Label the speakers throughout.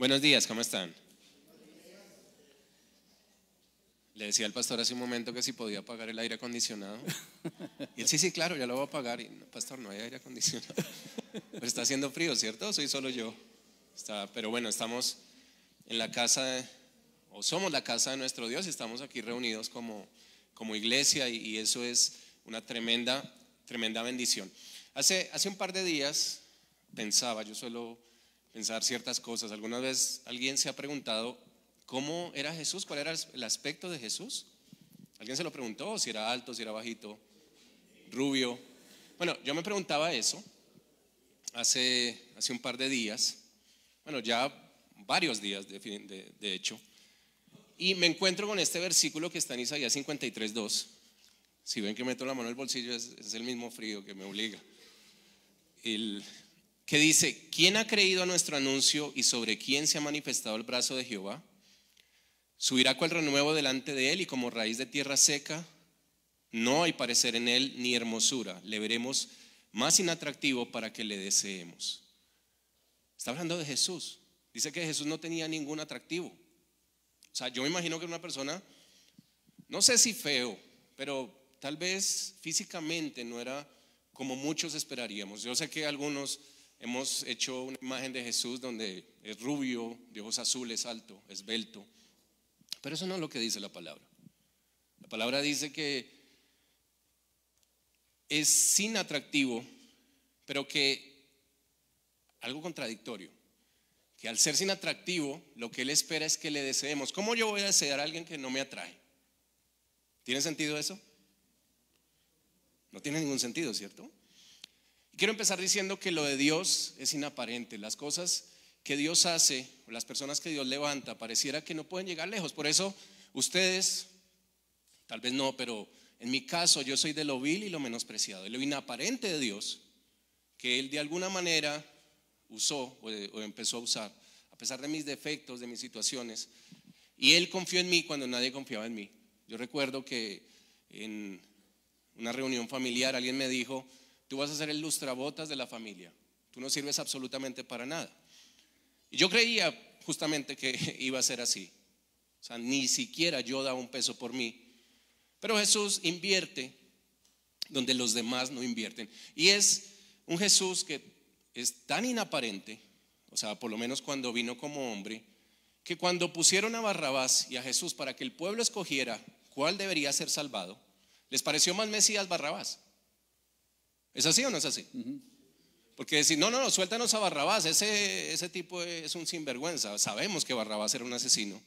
Speaker 1: Buenos días, ¿cómo están? Le decía al pastor hace un momento que si podía pagar el aire acondicionado. Y él, sí, sí, claro, ya lo voy a pagar. Y, no, pastor, no hay aire acondicionado. Pero está haciendo frío, ¿cierto? Soy solo yo. Está, pero bueno, estamos en la casa, o somos la casa de nuestro Dios y estamos aquí reunidos como, como iglesia y, y eso es una tremenda, tremenda bendición. Hace, hace un par de días pensaba, yo suelo pensar ciertas cosas. ¿Alguna vez alguien se ha preguntado cómo era Jesús? ¿Cuál era el aspecto de Jesús? ¿Alguien se lo preguntó? ¿Si era alto, si era bajito, rubio? Bueno, yo me preguntaba eso hace, hace un par de días, bueno, ya varios días de, hecho, y me encuentro con este versículo que está en Isaías 53, 2. Si ven que meto la mano en el bolsillo, es, es el mismo frío que me obliga. El, que dice, ¿quién ha creído a nuestro anuncio y sobre quién se ha manifestado el brazo de Jehová? Subirá cual renuevo delante de él y como raíz de tierra seca, no hay parecer en él ni hermosura. Le veremos más inatractivo para que le deseemos. Está hablando de Jesús. Dice que Jesús no tenía ningún atractivo. O sea, yo me imagino que era una persona, no sé si feo, pero tal vez físicamente no era como muchos esperaríamos. Yo sé que algunos Hemos hecho una imagen de Jesús donde es rubio, de ojos azules, alto, esbelto. Pero eso no es lo que dice la palabra. La palabra dice que es sin atractivo, pero que algo contradictorio, que al ser sin atractivo, lo que él espera es que le deseemos. ¿Cómo yo voy a desear a alguien que no me atrae? ¿Tiene sentido eso? No tiene ningún sentido, ¿cierto? Quiero empezar diciendo que lo de Dios es inaparente. Las cosas que Dios hace, las personas que Dios levanta, pareciera que no pueden llegar lejos. Por eso ustedes, tal vez no, pero en mi caso yo soy de lo vil y lo menospreciado, de lo inaparente de Dios, que Él de alguna manera usó o empezó a usar, a pesar de mis defectos, de mis situaciones. Y Él confió en mí cuando nadie confiaba en mí. Yo recuerdo que en una reunión familiar alguien me dijo, Tú vas a ser el lustrabotas de la familia. Tú no sirves absolutamente para nada. Y yo creía justamente que iba a ser así. O sea, ni siquiera yo daba un peso por mí. Pero Jesús invierte donde los demás no invierten. Y es un Jesús que es tan inaparente, o sea, por lo menos cuando vino como hombre, que cuando pusieron a Barrabás y a Jesús para que el pueblo escogiera cuál debería ser salvado, les pareció más Mesías Barrabás. ¿Es así o no es así? Porque decir, no, no, no, suéltanos a Barrabás, ese, ese tipo es un sinvergüenza. Sabemos que Barrabás era un asesino.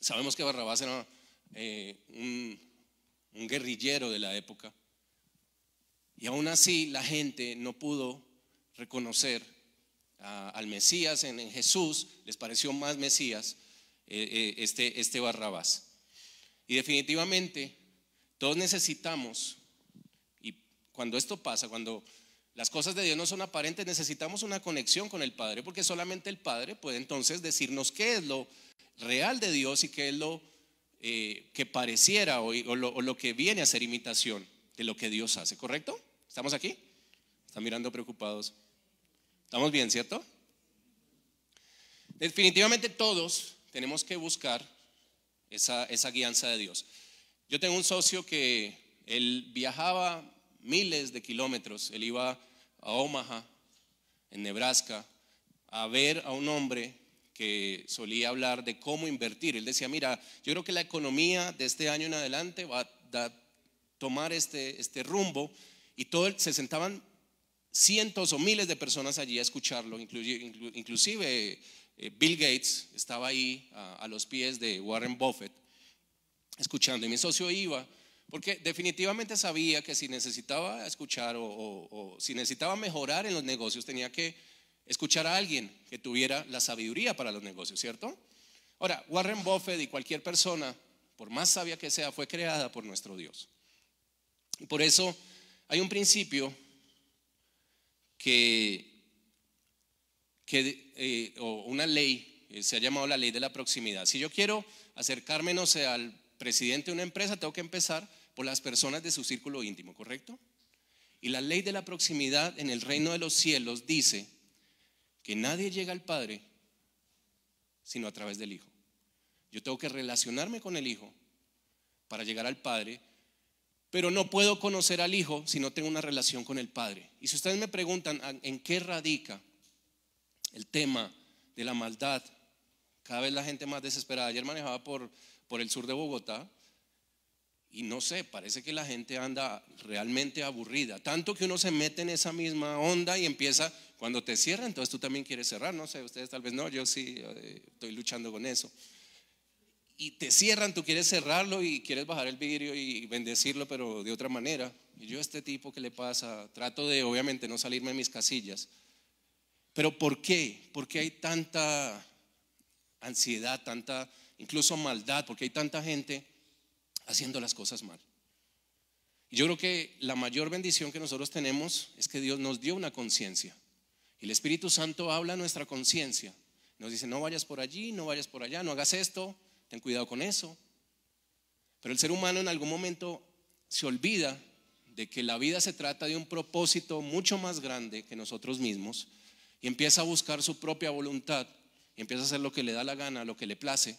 Speaker 1: Sabemos que Barrabás era eh, un, guerrillero de la época. Y aún así la gente no pudo reconocer al Mesías en, Jesús, les pareció más Mesías eh, eh, este, este Barrabás. Y definitivamente todos necesitamos cuando esto pasa, cuando las cosas de Dios no son aparentes, necesitamos una conexión con el Padre, porque solamente el Padre puede entonces decirnos qué es lo real de Dios y qué es lo eh, que pareciera o, o, lo, que viene a ser imitación de lo que Dios hace, ¿correcto? ¿Estamos aquí? Están mirando preocupados. ¿Estamos bien, cierto? Definitivamente todos tenemos que buscar esa, esa guianza de Dios. Yo tengo un socio que él viajaba miles de kilómetros. Él iba a Omaha, en Nebraska, a ver a un hombre que solía hablar de cómo invertir. Él decía, mira, yo creo que la economía de este año en adelante va a tomar este, este rumbo. Y todo, se sentaban cientos o miles de personas allí a escucharlo, inclusive eh, Bill Gates estaba ahí a, a los pies de Warren Buffett escuchando. Y mi socio iba porque definitivamente sabía que si necesitaba escuchar o, si necesitaba mejorar en los negocios, tenía que escuchar a alguien que tuviera la sabiduría para los negocios, ¿cierto? Ahora, Warren Buffett y cualquier persona, por más sabia que sea, fue creada por nuestro Dios. Y por eso hay un principio que, que eh, o una ley, eh, se ha llamado la ley de la proximidad. Si yo quiero acercarme, no sé, al presidente de una empresa, tengo que empezar por las personas de su círculo íntimo, ¿correcto? Y la ley de la proximidad en el reino de los cielos dice que nadie llega al Padre sino a través del Hijo. Yo tengo que relacionarme con el Hijo para llegar al Padre, pero no puedo conocer al Hijo si no tengo una relación con el Padre. Y si ustedes me preguntan ah, en qué radica el tema de la maldad, cada vez la gente más desesperada. Ayer manejaba por, por el sur de Bogotá y no sé, parece que la gente anda realmente aburrida. Tanto que uno se mete en esa misma onda y empieza, cuando te cierran, entonces tú también quieres cerrar. No sé, ustedes tal vez no, yo sí eh, estoy luchando con eso. Y te cierran, tú quieres cerrarlo y quieres bajar el vidrio y bendecirlo, pero de otra manera. Y yo, este tipo, que le pasa? Trato de, obviamente, no salirme de mis casillas. Pero ¿por qué? ¿Por qué hay tanta ansiedad, tanta, incluso maldad? ¿Por qué hay tanta gente? haciendo las cosas mal. Yo creo que la mayor bendición que nosotros tenemos es que Dios nos dio una conciencia. el Espíritu Santo habla a nuestra conciencia. Nos dice, no vayas por allí, no vayas por allá, no hagas esto, ten cuidado con eso. Pero el ser humano en algún momento se olvida de que la vida se trata de un propósito mucho más grande que nosotros mismos y empieza a buscar su propia voluntad y empieza a hacer lo que le da la gana, lo que le place,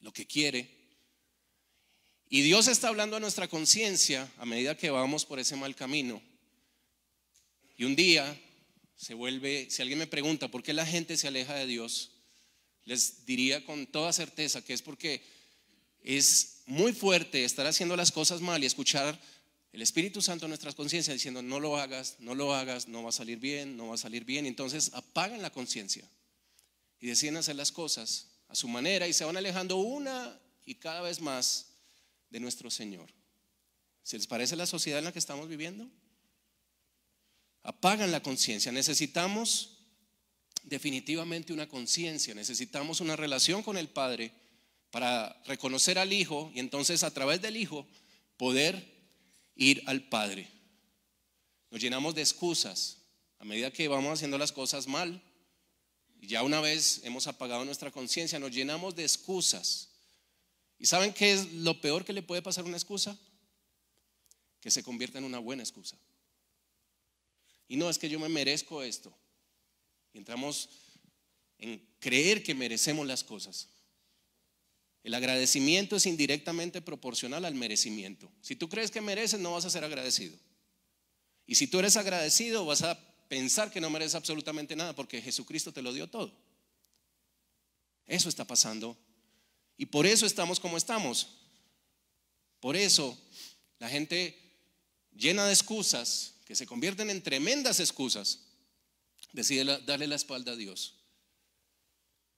Speaker 1: lo que quiere. Y Dios está hablando a nuestra conciencia a medida que vamos por ese mal camino. Y un día se vuelve, si alguien me pregunta por qué la gente se aleja de Dios, les diría con toda certeza que es porque es muy fuerte estar haciendo las cosas mal y escuchar el Espíritu Santo en nuestras conciencias diciendo no lo hagas, no lo hagas, no va a salir bien, no va a salir bien. Entonces apagan la conciencia y deciden hacer las cosas a su manera y se van alejando una y cada vez más de nuestro Señor. ¿Se les parece la sociedad en la que estamos viviendo? Apagan la conciencia. Necesitamos definitivamente una conciencia, necesitamos una relación con el Padre para reconocer al Hijo y entonces a través del Hijo poder ir al Padre. Nos llenamos de excusas a medida que vamos haciendo las cosas mal. Ya una vez hemos apagado nuestra conciencia, nos llenamos de excusas ¿Y saben qué es lo peor que le puede pasar una excusa? Que se convierta en una buena excusa. Y no es que yo me merezco esto. entramos en creer que merecemos las cosas. El agradecimiento es indirectamente proporcional al merecimiento. Si tú crees que mereces, no vas a ser agradecido. Y si tú eres agradecido, vas a pensar que no mereces absolutamente nada porque Jesucristo te lo dio todo. Eso está pasando y por eso estamos como estamos. Por eso la gente llena de excusas, que se convierten en tremendas excusas, decide darle la espalda a Dios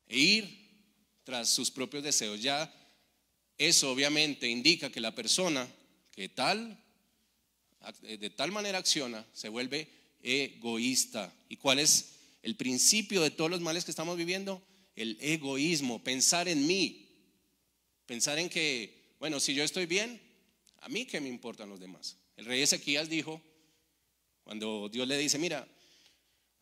Speaker 1: e ir tras sus propios deseos. Ya eso obviamente indica que la persona que tal, eh, de tal manera acciona, se vuelve egoísta. ¿Y cuál es el principio de todos los males que estamos viviendo? El egoísmo, pensar en mí, Pensar en que, bueno, si yo estoy bien, a mí qué me importan los demás. El rey Ezequías dijo, cuando Dios le dice, mira,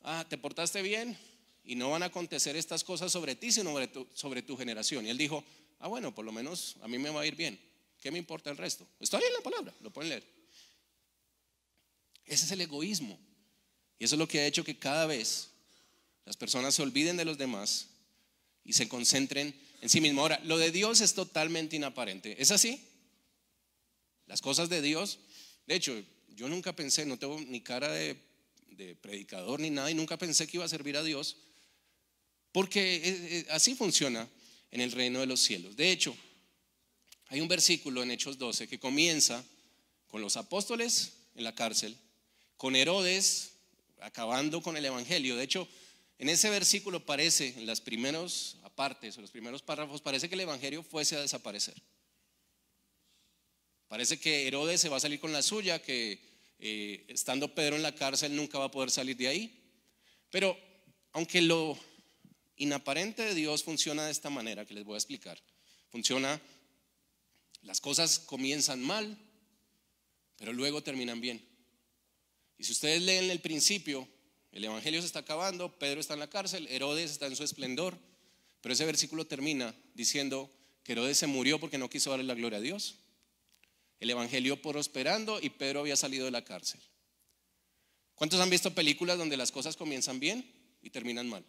Speaker 1: ah, te portaste bien y no van a acontecer estas cosas sobre ti, sino sobre tu, generación. Y él dijo, ah, bueno, por lo menos a mí me va a ir bien. ¿Qué me importa el resto? Está ahí en la palabra, lo pueden leer. Ese es el egoísmo. Y eso es lo que ha hecho que cada vez las personas se olviden de los demás y se concentren en sí mismo. Ahora, lo de Dios es totalmente inaparente. ¿Es así? Las cosas de Dios. De hecho, yo nunca pensé, no tengo ni cara de, predicador ni nada, y nunca pensé que iba a servir a Dios, porque eh, eh, así funciona en el reino de los cielos. De hecho, hay un versículo en Hechos 12 que comienza con los apóstoles en la cárcel, con Herodes acabando con el Evangelio. De hecho, en ese versículo parece en las primeros partes, o los primeros párrafos, parece que el Evangelio fuese a desaparecer. Parece que Herodes se va a salir con la suya, que eh, estando Pedro en la cárcel nunca va a poder salir de ahí. Pero aunque lo inaparente de Dios funciona de esta manera que les voy a explicar, funciona, las cosas comienzan mal, pero luego terminan bien. Y si ustedes leen el principio, el Evangelio se está acabando, Pedro está en la cárcel, Herodes está en su esplendor, pero ese versículo termina diciendo que Herodes se murió porque no quiso darle la gloria a Dios. El Evangelio prosperando y Pedro había salido de la cárcel. ¿Cuántos han visto películas donde las cosas comienzan bien y terminan mal?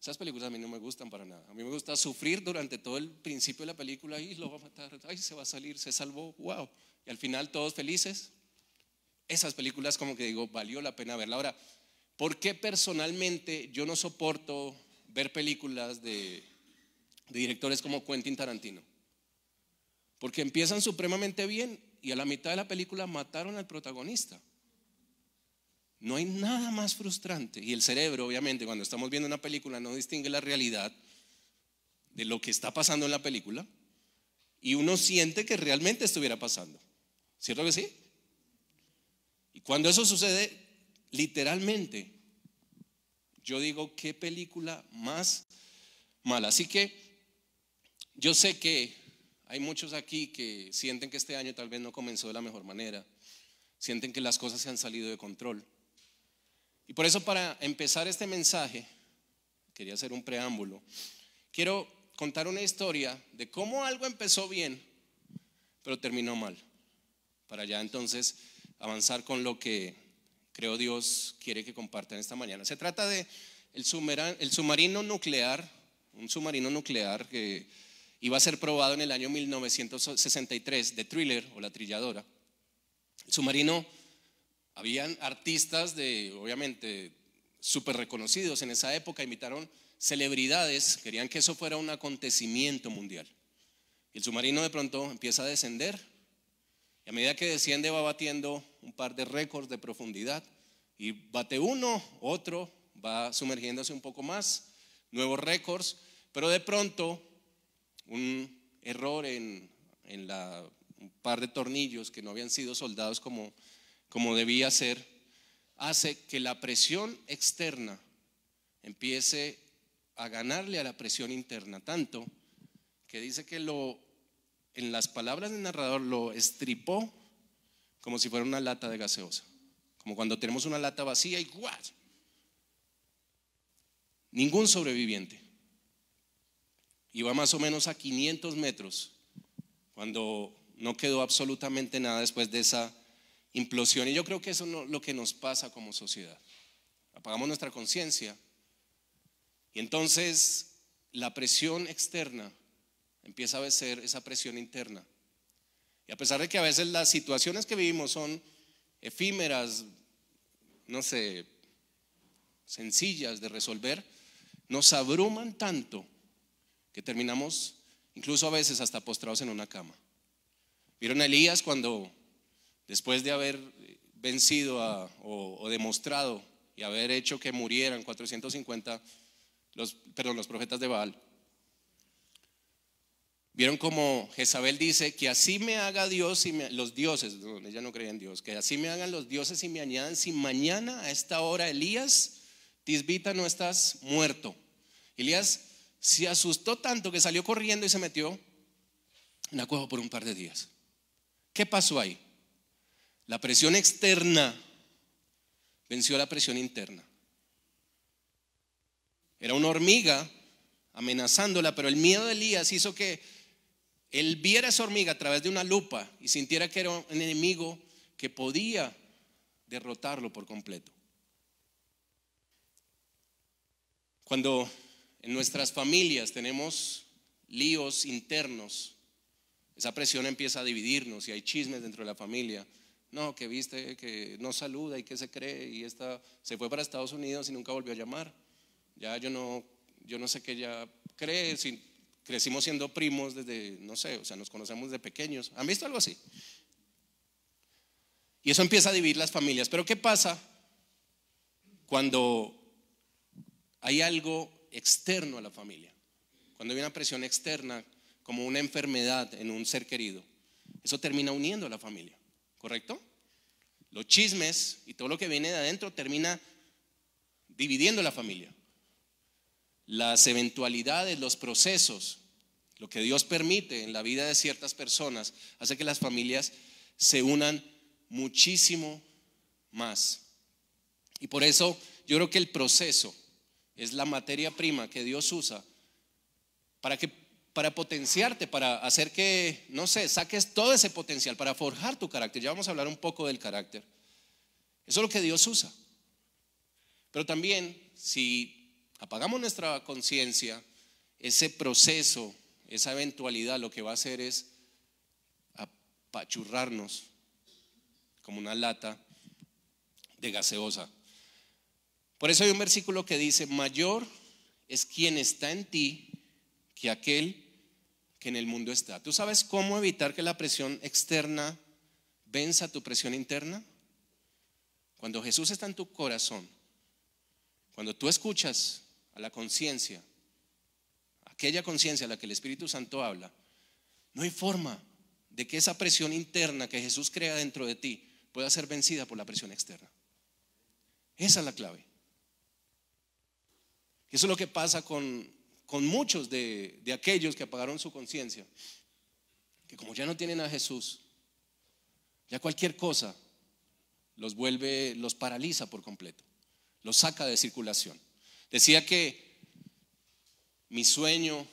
Speaker 1: Esas películas a mí no me gustan para nada. A mí me gusta sufrir durante todo el principio de la película. y lo va a matar. Ay, se va a salir. Se salvó. Wow. Y al final todos felices. Esas películas como que digo, valió la pena verla. Ahora, ¿por qué personalmente yo no soporto ver películas de, directores como Quentin Tarantino. Porque empiezan supremamente bien y a la mitad de la película mataron al protagonista. No hay nada más frustrante. Y el cerebro, obviamente, cuando estamos viendo una película, no distingue la realidad de lo que está pasando en la película. Y uno siente que realmente estuviera pasando. ¿Cierto que sí? Y cuando eso sucede, literalmente yo digo, qué película más mala. Así que yo sé que hay muchos aquí que sienten que este año tal vez no comenzó de la mejor manera, sienten que las cosas se han salido de control. Y por eso para empezar este mensaje, quería hacer un preámbulo, quiero contar una historia de cómo algo empezó bien, pero terminó mal, para ya entonces avanzar con lo que creo Dios quiere que compartan esta mañana. Se trata de el, submarino nuclear, un submarino nuclear que iba a ser probado en el año 1963 de Thriller o La Trilladora. El submarino, habían artistas de, obviamente, súper reconocidos en esa época, invitaron celebridades, querían que eso fuera un acontecimiento mundial. El submarino de pronto empieza a descender a medida que desciende va batiendo un par de récords de profundidad. Y bate uno, otro, va sumergiéndose un poco más, nuevos récords. Pero de pronto, un error en, la, un par de tornillos que no habían sido soldados como, como debía ser, hace que la presión externa empiece a ganarle a la presión interna, tanto que dice que lo en las palabras del narrador, lo estripó como si fuera una lata de gaseosa. Como cuando tenemos una lata vacía y ¡guau! Ningún sobreviviente. Iba más o menos a 500 metros cuando no quedó absolutamente nada después de esa implosión. Y yo creo que eso es lo que nos pasa como sociedad. Apagamos nuestra conciencia y entonces la presión externa empieza a vencer esa presión interna. Y a pesar de que a veces las situaciones que vivimos son efímeras, no sé, sencillas de resolver, nos abruman tanto que terminamos incluso a veces hasta postrados en una cama. ¿Vieron a Elías cuando después de haber vencido o, demostrado y haber hecho que murieran 450 los, perdón, los profetas de Baal? Vieron como Jezabel dice que así me haga Dios y los dioses, ella no creía en Dios, que así me hagan los dioses y me añadan, si mañana a esta hora Elías, Tisbita, no estás muerto. Elías se asustó tanto que salió corriendo y se metió en la cueva por un par de días. ¿Qué pasó ahí? La presión externa venció la presión interna. Era una hormiga amenazándola, pero el miedo de Elías hizo que él viera esa hormiga a través de una lupa y sintiera que era un enemigo que podía derrotarlo por completo. Cuando en nuestras familias tenemos líos internos, esa presión empieza a dividirnos y hay chismes dentro de la familia. No, que viste, que no saluda y que se cree y esta se fue para Estados Unidos y nunca volvió a llamar. Ya yo no, yo no sé qué ya cree, Crecimos siendo primos desde, no sé, o sea, nos conocemos de pequeños. ¿Han visto algo así? Y eso empieza a dividir las familias. Pero ¿qué pasa cuando hay algo externo a la familia? Cuando hay una presión externa, como una enfermedad en un ser querido, eso termina uniendo a la familia, ¿correcto? Los chismes y todo lo que viene de adentro termina dividiendo la familia las eventualidades, los procesos, lo que Dios permite en la vida de ciertas personas, hace que las familias se unan muchísimo más. Y por eso yo creo que el proceso es la materia prima que Dios usa para que para potenciarte, para hacer que, no sé, saques todo ese potencial, para forjar tu carácter. Ya vamos a hablar un poco del carácter. Eso es lo que Dios usa. Pero también, si apagamos nuestra conciencia, ese proceso, esa eventualidad lo que va a hacer es apachurrarnos como una lata de gaseosa. Por eso hay un versículo que dice, mayor es quien está en ti que aquel que en el mundo está. ¿Tú sabes cómo evitar que la presión externa venza tu presión interna? Cuando Jesús está en tu corazón, cuando tú escuchas a la conciencia, aquella conciencia a la que el Espíritu Santo habla, no hay forma de que esa presión interna que Jesús crea dentro de ti pueda ser vencida por la presión externa. Esa es la clave. Eso es lo que pasa con, muchos de, de aquellos que apagaron su conciencia, que como ya no tienen a Jesús, ya cualquier cosa los vuelve, los paraliza por completo, los saca de circulación. Decía que mi sueño,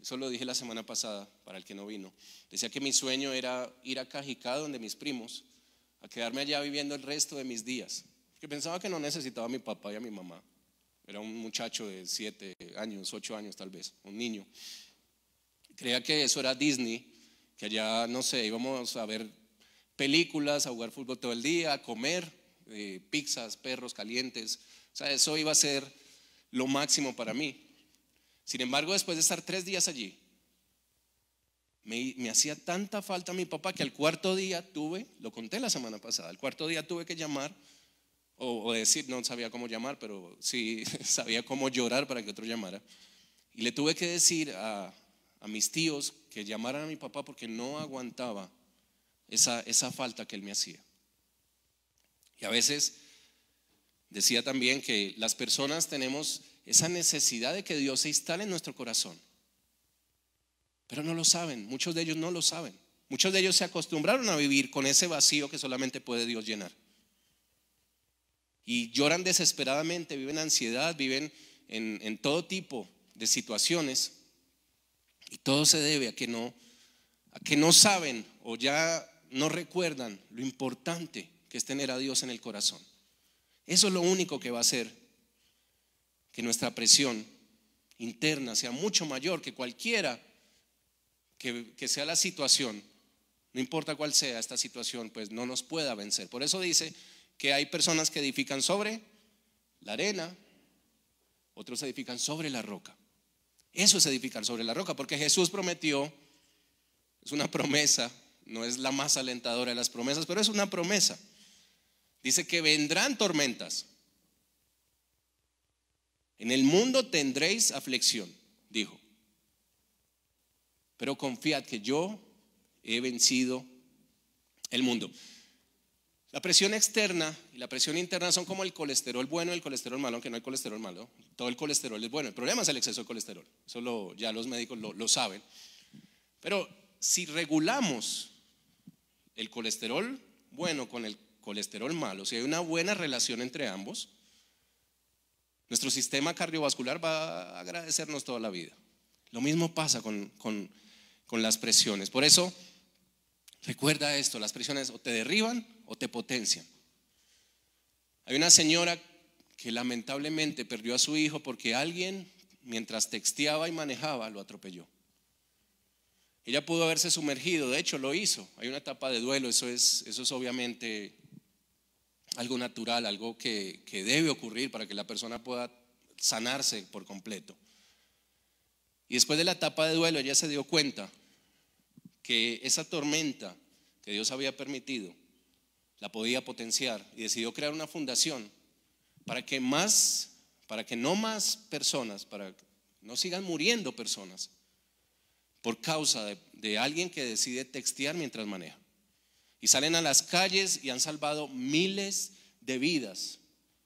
Speaker 1: eso lo dije la semana pasada para el que no vino, decía que mi sueño era ir a Cajicá donde mis primos, a quedarme allá viviendo el resto de mis días. Que pensaba que no necesitaba a mi papá y a mi mamá. Era un muchacho de siete años, ocho años tal vez, un niño. Creía que eso era Disney, que allá, no sé, íbamos a ver películas, a jugar fútbol todo el día, a comer, eh, pizzas, perros calientes. O sea, eso iba a ser lo máximo para mí. Sin embargo, después de estar tres días allí, me, hacía tanta falta a mi papá que al cuarto día tuve, lo conté la semana pasada, al cuarto día tuve que llamar o, decir, no sabía cómo llamar, pero sí sabía cómo llorar para que otro llamara. Y le tuve que decir a, mis tíos que llamaran a mi papá porque no aguantaba esa, esa falta que él me hacía. Y a veces Decía también que las personas tenemos esa necesidad de que Dios se instale en nuestro corazón. Pero no lo saben, muchos de ellos no lo saben. Muchos de ellos se acostumbraron a vivir con ese vacío que solamente puede Dios llenar. Y lloran desesperadamente, viven ansiedad, viven en, en todo tipo de situaciones. Y todo se debe a que no, a que no saben o ya no recuerdan lo importante que es tener a Dios en el corazón. Eso es lo único que va a hacer que nuestra presión interna sea mucho mayor que cualquiera que, sea la situación, no importa cuál sea esta situación, pues no nos pueda vencer. Por eso dice que hay personas que edifican sobre la arena, otros edifican sobre la roca. Eso es edificar sobre la roca, porque Jesús prometió, es una promesa, no es la más alentadora de las promesas, pero es una promesa Dice que vendrán tormentas. En el mundo tendréis aflicción, dijo. Pero confiad que yo he vencido el mundo. La presión externa y la presión interna son como el colesterol bueno y el colesterol malo, aunque no hay colesterol malo. Todo el colesterol es bueno. El problema es el exceso de colesterol. Eso ya los médicos lo, lo saben. Pero si regulamos el colesterol bueno con el colesterol malo, si hay una buena relación entre ambos, nuestro sistema cardiovascular va a agradecernos toda la vida. Lo mismo pasa con, las presiones. Por eso, recuerda esto, las presiones o te derriban o te potencian. Hay una señora que lamentablemente perdió a su hijo porque alguien, mientras texteaba y manejaba, lo atropelló. Ella pudo haberse sumergido, de hecho lo hizo. Hay una etapa de duelo, eso es, eso es obviamente algo natural, algo que, debe ocurrir para que la persona pueda sanarse por completo. Y después de la etapa de duelo, ella se dio cuenta que esa tormenta que Dios había permitido la podía potenciar y decidió crear una fundación para que más, para que no más personas, para que no sigan muriendo personas por causa de alguien que decide textear mientras maneja y salen a las calles y han salvado miles de vidas.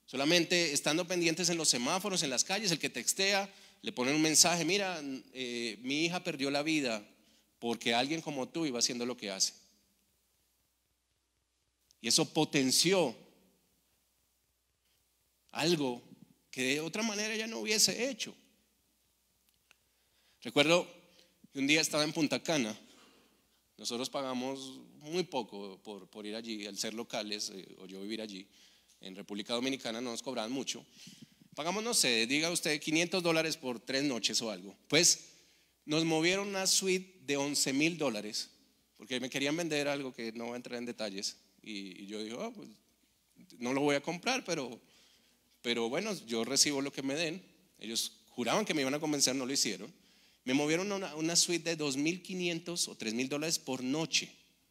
Speaker 1: Solamente estando pendientes en los semáforos, en las calles, el que textea, le pone un mensaje, mira, eh, mi hija perdió la vida porque alguien como tú iba haciendo lo que hace. Y eso potenció algo que de otra manera ya no hubiese hecho. Recuerdo que un día estaba en Punta Cana. Nosotros pagamos muy poco por, ir allí, al ser locales eh, o yo vivir allí. En República Dominicana no nos cobran mucho. Pagamos, no sé, diga usted, 500 dólares por tres noches o algo. Pues nos movieron una suite de 11 mil dólares, porque me querían vender algo que no voy a entrar en detalles. Y, yo dije, ah, pues, no lo voy a comprar, pero, pero bueno, yo recibo lo que me den. Ellos juraban que me iban a convencer, no lo hicieron. Me movieron una, una suite de 2.500 o 3.000 dólares por noche.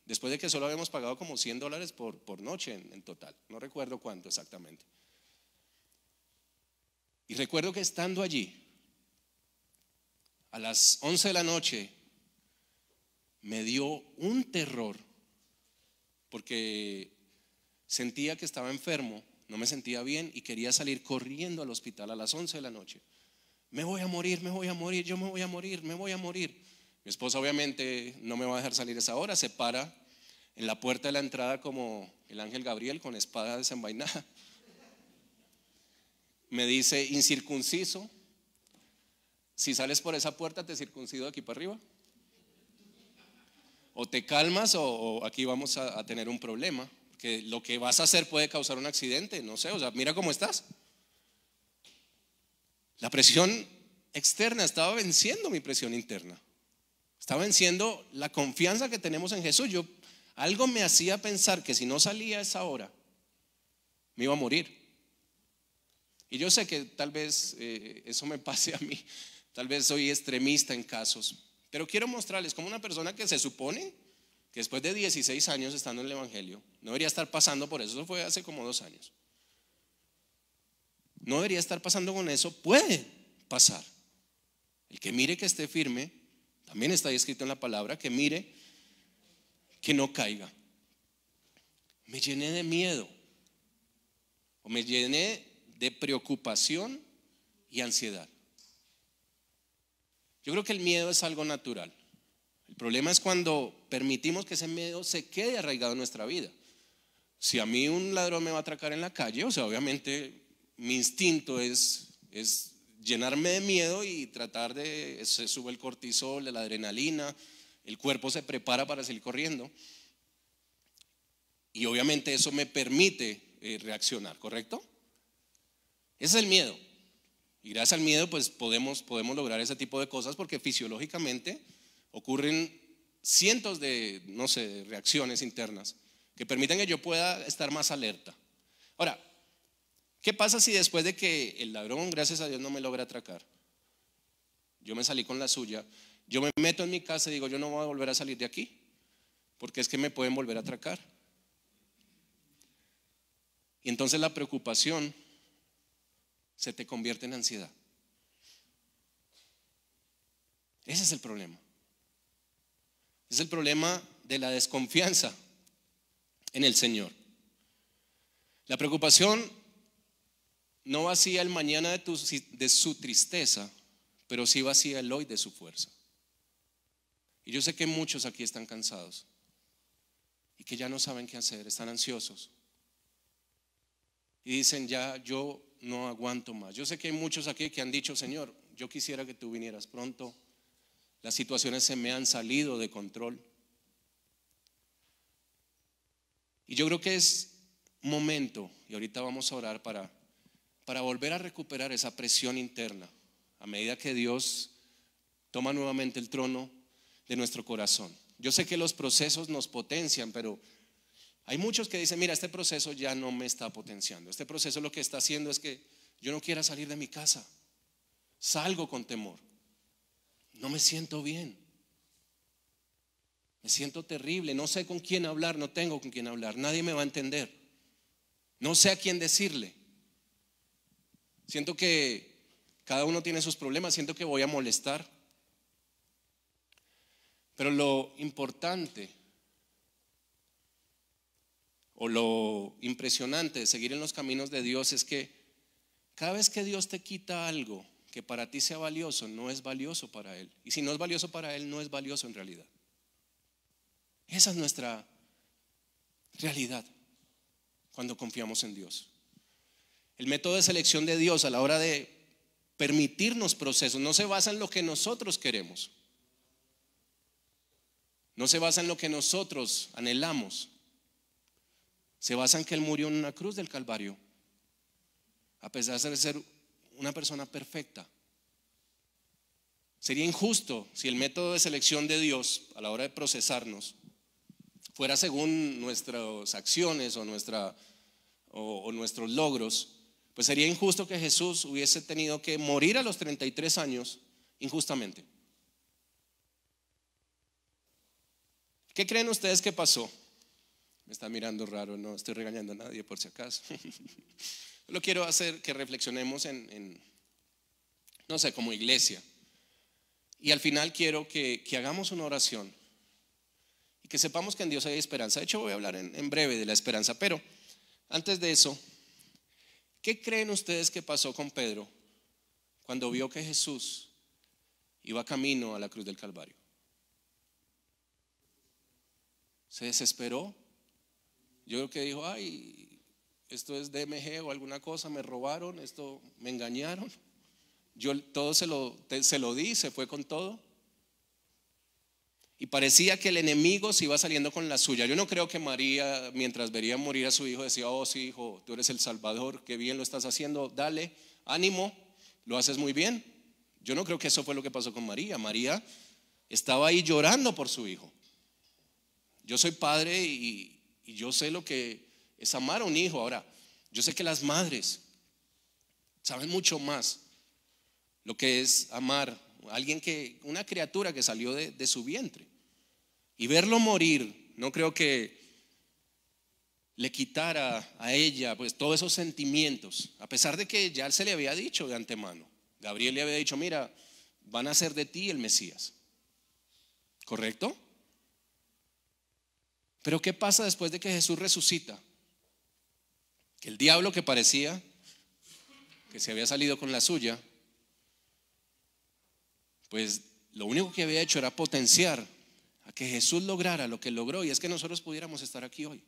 Speaker 1: Después de que solo habíamos pagado como 100 dólares por, por noche en, total. No recuerdo cuánto exactamente. Y recuerdo que estando allí, a las 11 de la noche, me dio un terror, porque sentía que estaba enfermo, no me sentía bien y quería salir corriendo al hospital a las 11 de la noche. Me voy a morir, me voy a morir, yo me voy a morir, me voy a morir. Mi esposa obviamente no me va a dejar salir esa hora, se para en la puerta de la entrada como el ángel Gabriel con espada desenvainada. Me dice, incircunciso, si sales por esa puerta te circuncido aquí para arriba. O te calmas o, aquí vamos a, a, tener un problema, que lo que vas a hacer puede causar un accidente, no sé, o sea, mira cómo estás. La presión externa estaba venciendo mi presión interna. Estaba venciendo la confianza que tenemos en Jesús. Yo algo me hacía pensar que si no salía a esa hora, me iba a morir. Y yo sé que tal vez eh, eso me pase a mí, tal vez soy extremista en casos, pero quiero mostrarles como una persona que se supone que después de 16 años estando en el Evangelio, no debería estar pasando por eso, eso fue hace como dos años, no debería estar pasando con eso, puede pasar. El que mire que esté firme, también está escrito en la palabra, que mire que no caiga. Me llené de miedo o me llené de preocupación y ansiedad. Yo creo que el miedo es algo natural. El problema es cuando permitimos que ese miedo se quede arraigado en nuestra vida. Si a mí un ladrón me va a atracar en la calle, o sea, obviamente mi instinto es, es llenarme de miedo y tratar de, se sube el cortisol, la adrenalina, el cuerpo se prepara para salir corriendo. Y obviamente eso me permite eh, reaccionar, ¿correcto? Ese es el miedo. Y gracias al miedo, pues podemos, podemos lograr ese tipo de cosas porque fisiológicamente ocurren cientos de, no sé, reacciones internas que permiten que yo pueda estar más alerta. Ahora, ¿qué pasa si después de que el ladrón, gracias a Dios, no me logra atracar? Yo me salí con la suya, yo me meto en mi casa y digo, yo no voy a volver a salir de aquí, porque es que me pueden volver a atracar. Y entonces la preocupación se te convierte en ansiedad. Ese es el problema. Es el problema de la desconfianza en el Señor. La preocupación no vacía el mañana de, su tristeza, pero sí vacía el hoy de su fuerza. Y yo sé que muchos aquí están cansados y que ya no saben qué hacer, están ansiosos. Y dicen, ya yo no aguanto más. Yo sé que hay muchos aquí que han dicho, Señor, yo quisiera que tú vinieras pronto. Las situaciones se me han salido de control. Y yo creo que es momento, y ahorita vamos a orar para, para volver a recuperar esa presión interna. A medida que Dios toma nuevamente el trono, de nuestro corazón. Yo sé que los procesos nos potencian, pero hay muchos que dicen, mira, este proceso ya no me está potenciando. Este proceso lo que está haciendo es que yo no quiera salir de mi casa. Salgo con temor. No me siento bien. Me siento terrible. No sé con quién hablar. No tengo con quién hablar. Nadie me va a entender. No sé a quién decirle. Siento que cada uno tiene sus problemas. Siento que voy a molestar. Pero lo importante o lo impresionante de seguir en los caminos de Dios es que cada vez que Dios te quita algo que para ti sea valioso, no es valioso para Él. Y si no es valioso para Él, no es valioso en realidad. Esa es nuestra realidad cuando confiamos en Dios. El método de selección de Dios a la hora de permitirnos procesos no se basa en lo que nosotros queremos, no se basa en lo que nosotros anhelamos. Se basa en que Él murió en una cruz del Calvario, a pesar de ser una persona perfecta. Sería injusto si el método de selección de Dios a la hora de procesarnos fuera según nuestras acciones o, nuestra, nuestros logros, pues sería injusto que Jesús hubiese tenido que morir a los 33 años injustamente. ¿Qué creen ustedes que pasó? Me está mirando raro, no estoy regañando a nadie por si acaso. Lo quiero hacer que reflexionemos en, no sé, como iglesia. Y al final quiero que, hagamos una oración y que sepamos que en Dios hay esperanza. De hecho, voy a hablar en, en breve de la esperanza, pero antes de eso, ¿qué creen ustedes que pasó con Pedro cuando vio que Jesús iba camino a la cruz del Calvario? se desesperó. Yo creo que dijo, ay, esto es DMG o alguna cosa, me robaron, esto me engañaron. Yo todo se lo, se lo di, se fue con todo. Y parecía que el enemigo se iba saliendo con la suya. Yo no creo que María, mientras vería morir a su hijo, decía, oh sí, hijo, tú eres el Salvador, qué bien lo estás haciendo, dale, ánimo, lo haces muy bien. Yo no creo que eso fue lo que pasó con María. María estaba ahí llorando por su hijo. Yo soy padre y, yo sé lo que es amar a un hijo. Ahora, yo sé que las madres saben mucho más lo que es amar a alguien que, una criatura que salió de, de su vientre. Y verlo morir, no creo que le quitara a ella pues todos esos sentimientos, a pesar de que ya se le había dicho de antemano. Gabriel le había dicho, mira, van a ser de ti el Mesías. ¿Correcto? Pero ¿qué pasa después de que Jesús resucita? Que el diablo que parecía que se había salido con la suya, pues lo único que había hecho era potenciar a que Jesús lograra lo que logró y es que nosotros pudiéramos estar aquí hoy.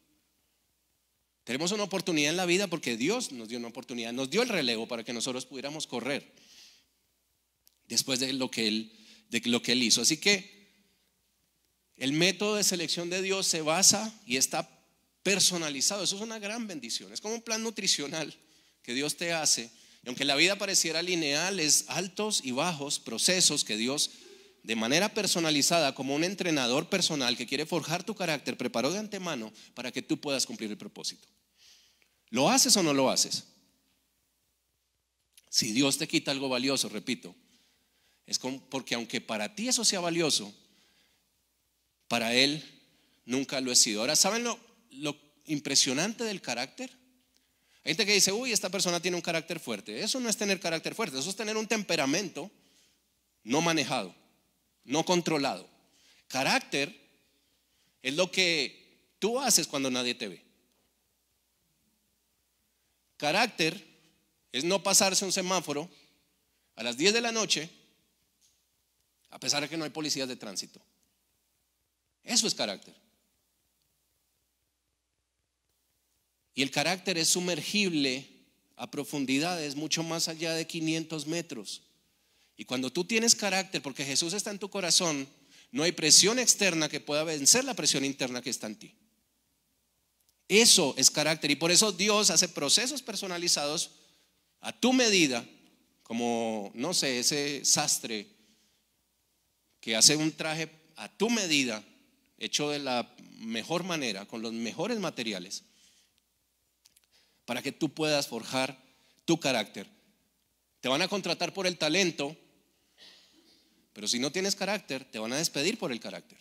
Speaker 1: Tenemos una oportunidad en la vida porque Dios nos dio una oportunidad, nos dio el relevo para que nosotros pudiéramos correr después de lo que Él, hizo. Así que el método de selección de Dios se basa y está personalizado. Eso es una gran bendición. Es como un plan nutricional que Dios te hace. Y aunque la vida pareciera lineal, es altos y bajos procesos que Dios de manera personalizada, como un entrenador personal que quiere forjar tu carácter, preparó de antemano para que tú puedas cumplir el propósito. ¿Lo haces o no lo haces? Si Dios te quita algo valioso, repito, es porque aunque para ti eso sea valioso, para él nunca lo he sido. Ahora, ¿saben lo, impresionante del carácter? Hay gente que dice, uy, esta persona tiene un carácter fuerte. Eso no es tener carácter fuerte, eso es tener un temperamento no manejado, no controlado. Carácter es lo que tú haces cuando nadie te ve. Carácter es no pasarse un semáforo a las 10 de la noche, a pesar de que no hay policías de tránsito. Eso es carácter. Y el carácter es sumergible a profundidades mucho más allá de 500 metros. Y cuando tú tienes carácter, porque Jesús está en tu corazón, no hay presión externa que pueda vencer la presión interna que está en ti. Eso es carácter. Y por eso Dios hace procesos personalizados a tu medida, como, no sé, ese sastre que hace un traje a tu medida hecho de la mejor manera, con los mejores materiales, para que tú puedas forjar tu carácter. Te van a contratar por el talento, pero si no tienes carácter, te van a despedir por el carácter.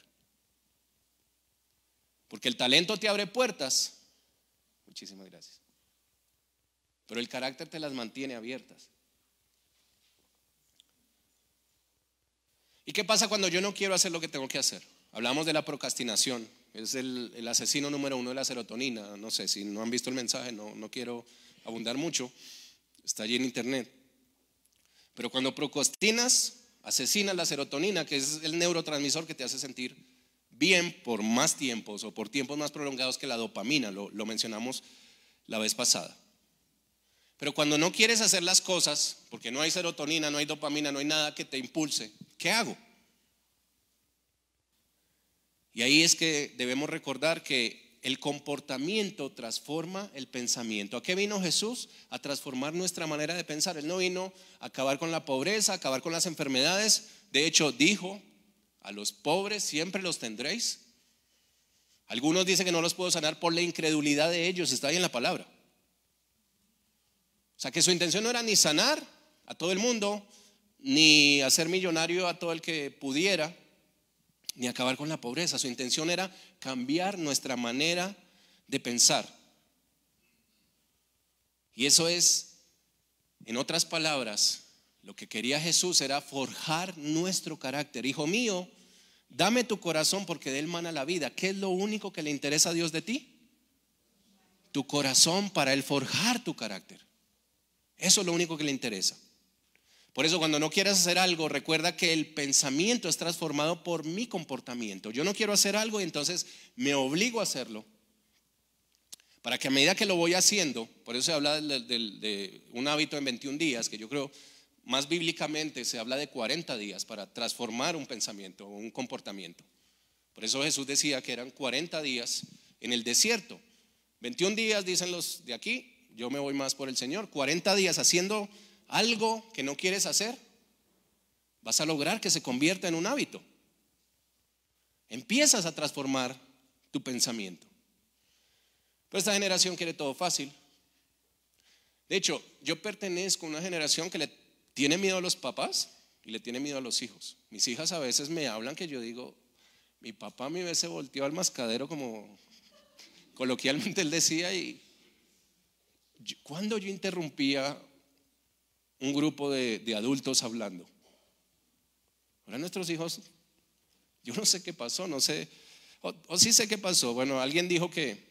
Speaker 1: Porque el talento te abre puertas. Muchísimas gracias. Pero el carácter te las mantiene abiertas. ¿Y qué pasa cuando yo no quiero hacer lo que tengo que hacer? Hablamos de la procrastinación. Es el, asesino número uno de la serotonina. No sé si no han visto el mensaje, no, no quiero abundar mucho. Está allí en internet. Pero cuando procrastinas, asesinas la serotonina, que es el neurotransmisor que te hace sentir bien por más tiempos o por tiempos más prolongados que la dopamina. lo mencionamos la vez pasada. Pero cuando no quieres hacer las cosas, porque no hay serotonina, no hay dopamina, no hay nada que te impulse, ¿qué hago? Y ahí es que debemos recordar que el comportamiento transforma el pensamiento. ¿A qué vino Jesús? A transformar nuestra manera de pensar. Él no vino a acabar con la pobreza, acabar con las enfermedades. De hecho, dijo, a los pobres siempre los tendréis. Algunos dicen que no los puedo sanar por la incredulidad de ellos. Está ahí en la palabra. O sea que su intención no era ni sanar a todo el mundo, ni hacer millonario a todo el que pudiera, ni acabar con la pobreza. Su intención era cambiar nuestra manera de pensar. Y eso es, en otras palabras, lo que quería Jesús era forjar nuestro carácter. Hijo mío, dame tu corazón porque de él mana la vida. ¿Qué es lo único que le interesa a Dios de ti? Tu corazón para él forjar tu carácter. Eso es lo único que le interesa. Por eso cuando no quieras hacer algo, recuerda que el pensamiento es transformado por mi comportamiento. Yo no quiero hacer algo y entonces me obligo a hacerlo. Para que a medida que lo voy haciendo, por eso se habla de, un hábito en 21 días, que yo creo más bíblicamente se habla de 40 días para transformar un pensamiento o un comportamiento. Por eso Jesús decía que eran 40 días en el desierto. 21 días, dicen los de aquí, yo me voy más por el Señor. 40 días haciendo algo que no quieres hacer, vas a lograr que se convierta en un hábito. Empiezas a transformar tu pensamiento. Pero pues esta generación quiere todo fácil. De hecho, yo pertenezco a una generación que le tiene miedo a los papás y le tiene miedo a los hijos. Mis hijas a veces me hablan que yo digo, mi papá a mí me se volteó al mascadero como coloquialmente él decía y cuando yo interrumpía un grupo de, adultos hablando. Ahora nuestros hijos, yo no sé qué pasó, no sé, o, sí sé qué pasó. Bueno, alguien dijo que,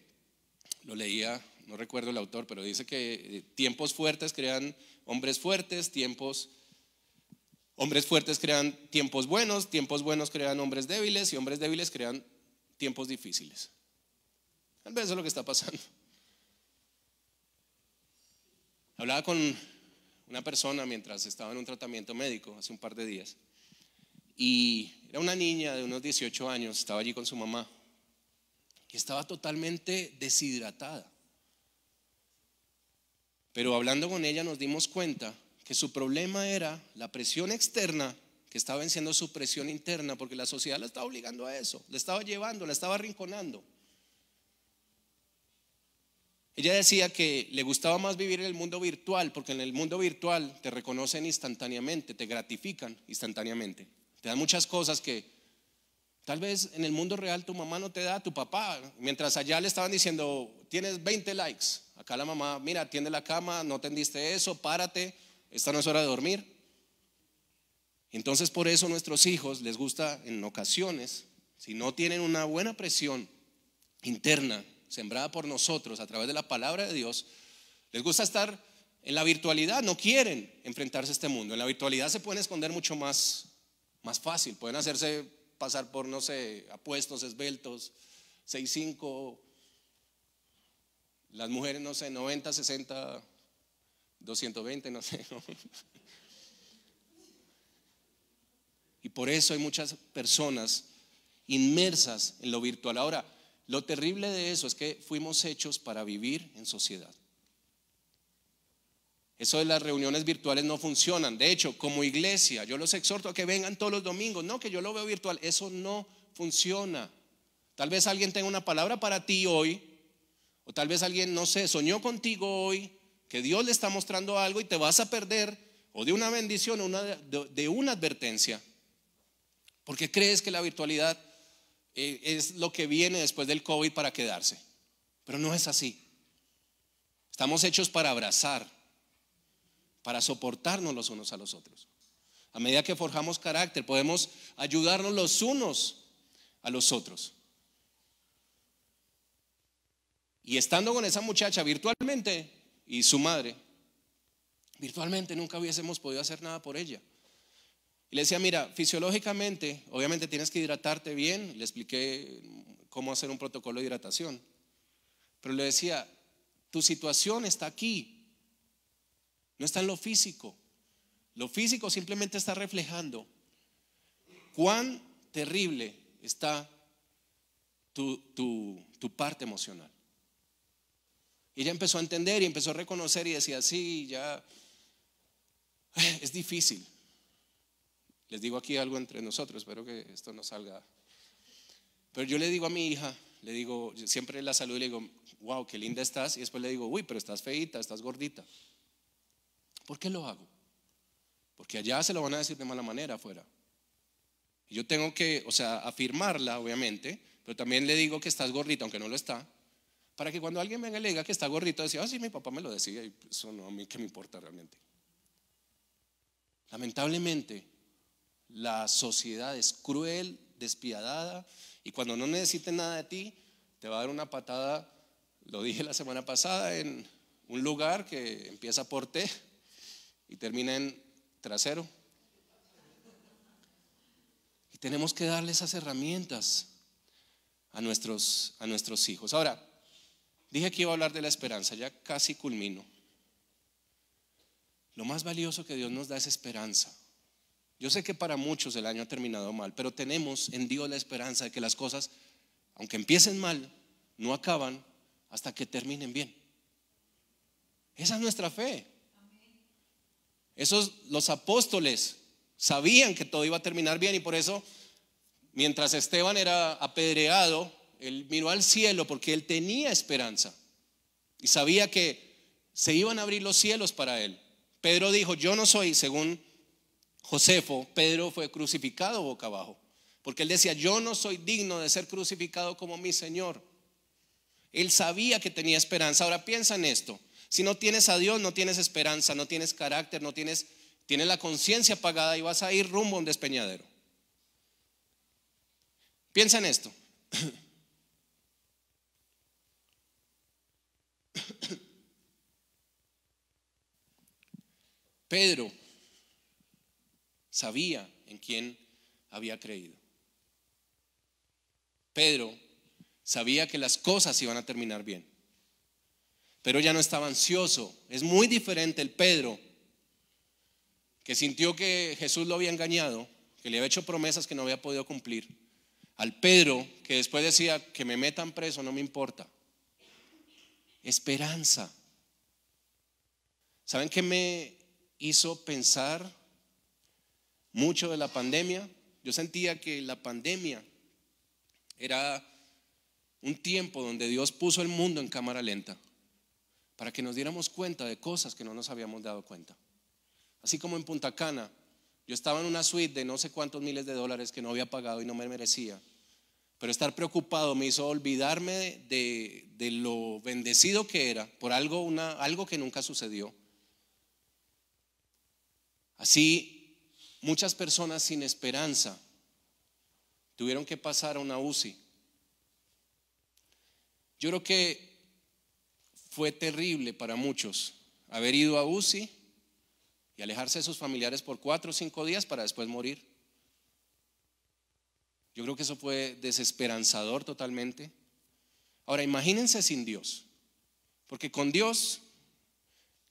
Speaker 1: lo leía, no recuerdo el autor, pero dice que eh, tiempos fuertes crean hombres fuertes, tiempos... Hombres fuertes crean tiempos buenos, tiempos buenos crean hombres débiles y hombres débiles crean tiempos difíciles. Tal vez eso es lo que está pasando. Hablaba con una persona mientras estaba en un tratamiento médico hace un par de días. Y era una niña de unos 18 años, estaba allí con su mamá, que estaba totalmente deshidratada. Pero hablando con ella nos dimos cuenta que su problema era la presión externa que estaba venciendo su presión interna porque la sociedad la estaba obligando a eso, la estaba llevando, la estaba arrinconando. Ella decía que le gustaba más vivir en el mundo virtual, porque en el mundo virtual te reconocen instantáneamente, te gratifican instantáneamente. Te dan muchas cosas que tal vez en el mundo real tu mamá no te da, tu papá. Mientras allá le estaban diciendo, tienes 20 likes. Acá la mamá, mira, tiende la cama, no tendiste eso, párate, esta no es hora de dormir. Entonces por eso a nuestros hijos les gusta en ocasiones, si no tienen una buena presión interna sembrada por nosotros a través de la palabra de Dios, les gusta estar en la virtualidad, no quieren enfrentarse a este mundo. En la virtualidad se pueden esconder mucho más, más fácil, pueden hacerse pasar por, no sé, apuestos, esbeltos, 6-5 las mujeres, no sé, 90, 60, 220, no sé. Y por eso hay muchas personas inmersas en lo virtual. Ahora, lo terrible de eso es que fuimos hechos para vivir en sociedad. Eso de las reuniones virtuales no funcionan. De hecho, como iglesia, yo los exhorto a que vengan todos los domingos. No, que yo lo veo virtual. Eso no funciona. Tal vez alguien tenga una palabra para ti hoy. O tal vez alguien, no sé, soñó contigo hoy, que Dios le está mostrando algo y te vas a perder o de una bendición o de, de una advertencia. Porque crees que la virtualidad eh, es lo que viene después del COVID para quedarse. Pero no es así. Estamos hechos para abrazar, para soportarnos los unos a los otros. A medida que forjamos carácter, podemos ayudarnos los unos a los otros. Y estando con esa muchacha virtualmente y su madre, virtualmente nunca hubiésemos podido hacer nada por ella. Y le decía, mira, fisiológicamente, obviamente tienes que hidratarte bien. Le expliqué cómo hacer un protocolo de hidratación. Pero le decía, tu situación está aquí. No está en lo físico. Lo físico simplemente está reflejando cuán terrible está tu, parte emocional. Y ella empezó a entender y empezó a reconocer y decía, sí, ya es difícil. Les digo aquí algo entre nosotros, espero que esto no salga. Pero yo le digo a mi hija, le digo, siempre la saludo y le digo, wow, qué linda estás. Y después le digo, uy, pero estás feita, estás gordita. ¿Por qué lo hago? Porque allá se lo van a decir de mala manera afuera. yo tengo que, o sea, afirmarla, obviamente, pero también le digo que estás gordita, aunque no lo está, para que cuando alguien venga y le diga que está gordita decía, ah, sí, mi papá me lo decía, y eso no, a mí qué me importa realmente. Lamentablemente, la sociedad es cruel, despiadada, y cuando no necesite nada de ti, te va a dar una patada, lo dije la semana pasada, en un lugar que empieza por T y termina en trasero. Y tenemos que darle esas herramientas a nuestros, a nuestros hijos. Ahora, dije que iba a hablar de la esperanza, ya casi culmino. Lo más valioso que Dios nos da es esperanza. Yo sé que para muchos el año ha terminado mal, pero tenemos en Dios la esperanza de que las cosas, aunque empiecen mal, no acaban hasta que terminen bien. Esa es nuestra fe. Esos los apóstoles sabían que todo iba a terminar bien y por eso mientras Esteban era apedreado, él miró al cielo porque él tenía esperanza y sabía que se iban a abrir los cielos para él. Pedro dijo, "Yo no soy", según Josefo, Pedro fue crucificado boca abajo, porque él decía, yo no soy digno de ser crucificado como mi Señor. Él sabía que tenía esperanza. Ahora piensa en esto. Si no tienes a Dios, no tienes esperanza, no tienes carácter, no tienes, tienes la conciencia apagada y vas a ir rumbo a un despeñadero. Piensa en esto. Pedro sabía en quién había creído. Pedro sabía que las cosas iban a terminar bien, pero ya no estaba ansioso. Es muy diferente el Pedro que sintió que Jesús lo había engañado, que le había hecho promesas que no había podido cumplir, al Pedro que después decía que me metan preso, no me importa. Esperanza. ¿Saben qué me hizo pensar mucho de la pandemia. Yo sentía que la pandemia era un tiempo donde Dios puso el mundo en cámara lenta para que nos diéramos cuenta de cosas que no nos habíamos dado cuenta. Así como en Punta Cana, yo estaba en una suite de no sé cuántos miles de dólares que no había pagado y no me merecía, pero estar preocupado me hizo olvidarme de, lo bendecido que era por algo, una, algo que nunca sucedió. Así Muchas personas sin esperanza tuvieron que pasar a una UCI. Yo creo que fue terrible para muchos haber ido a UCI y alejarse de sus familiares por cuatro o cinco días para después morir. Yo creo que eso fue desesperanzador totalmente. Ahora, imagínense sin Dios, porque con Dios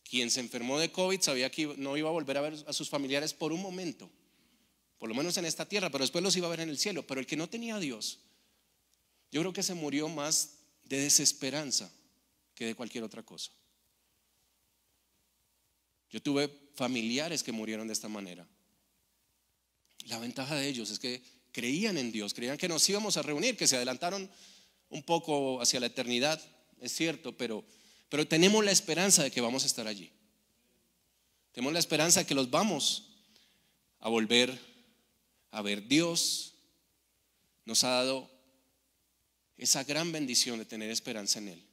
Speaker 1: quien se enfermó de COVID sabía que no iba a volver a ver a sus familiares por un momento, por lo menos en esta tierra, pero después los iba a ver en el cielo. Pero el que no tenía a Dios, yo creo que se murió más de desesperanza que de cualquier otra cosa. Yo tuve familiares que murieron de esta manera. La ventaja de ellos es que creían en Dios, creían que nos íbamos a reunir, que se adelantaron un poco hacia la eternidad, es cierto, pero pero tenemos la esperanza de que vamos a estar allí. Tenemos la esperanza de que los vamos a volver a ver. Dios nos ha dado esa gran bendición de tener esperanza en Él.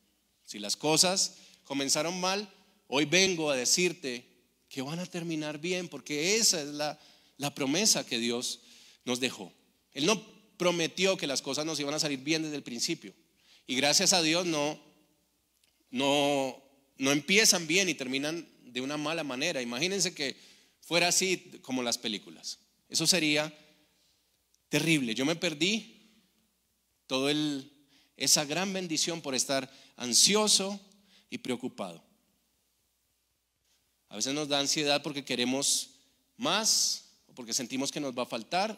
Speaker 1: Si las cosas comenzaron mal, hoy vengo a decirte que van a terminar bien, porque esa es la, la promesa que Dios nos dejó. Él no prometió que las cosas nos iban a salir bien desde el principio. Y gracias a Dios no no, no empiezan bien y terminan de una mala manera. Imagínense que fuera así como las películas. Eso sería terrible. Yo me perdí toda esa gran bendición por estar ansioso y preocupado. A veces nos da ansiedad porque queremos más, o porque sentimos que nos va a faltar,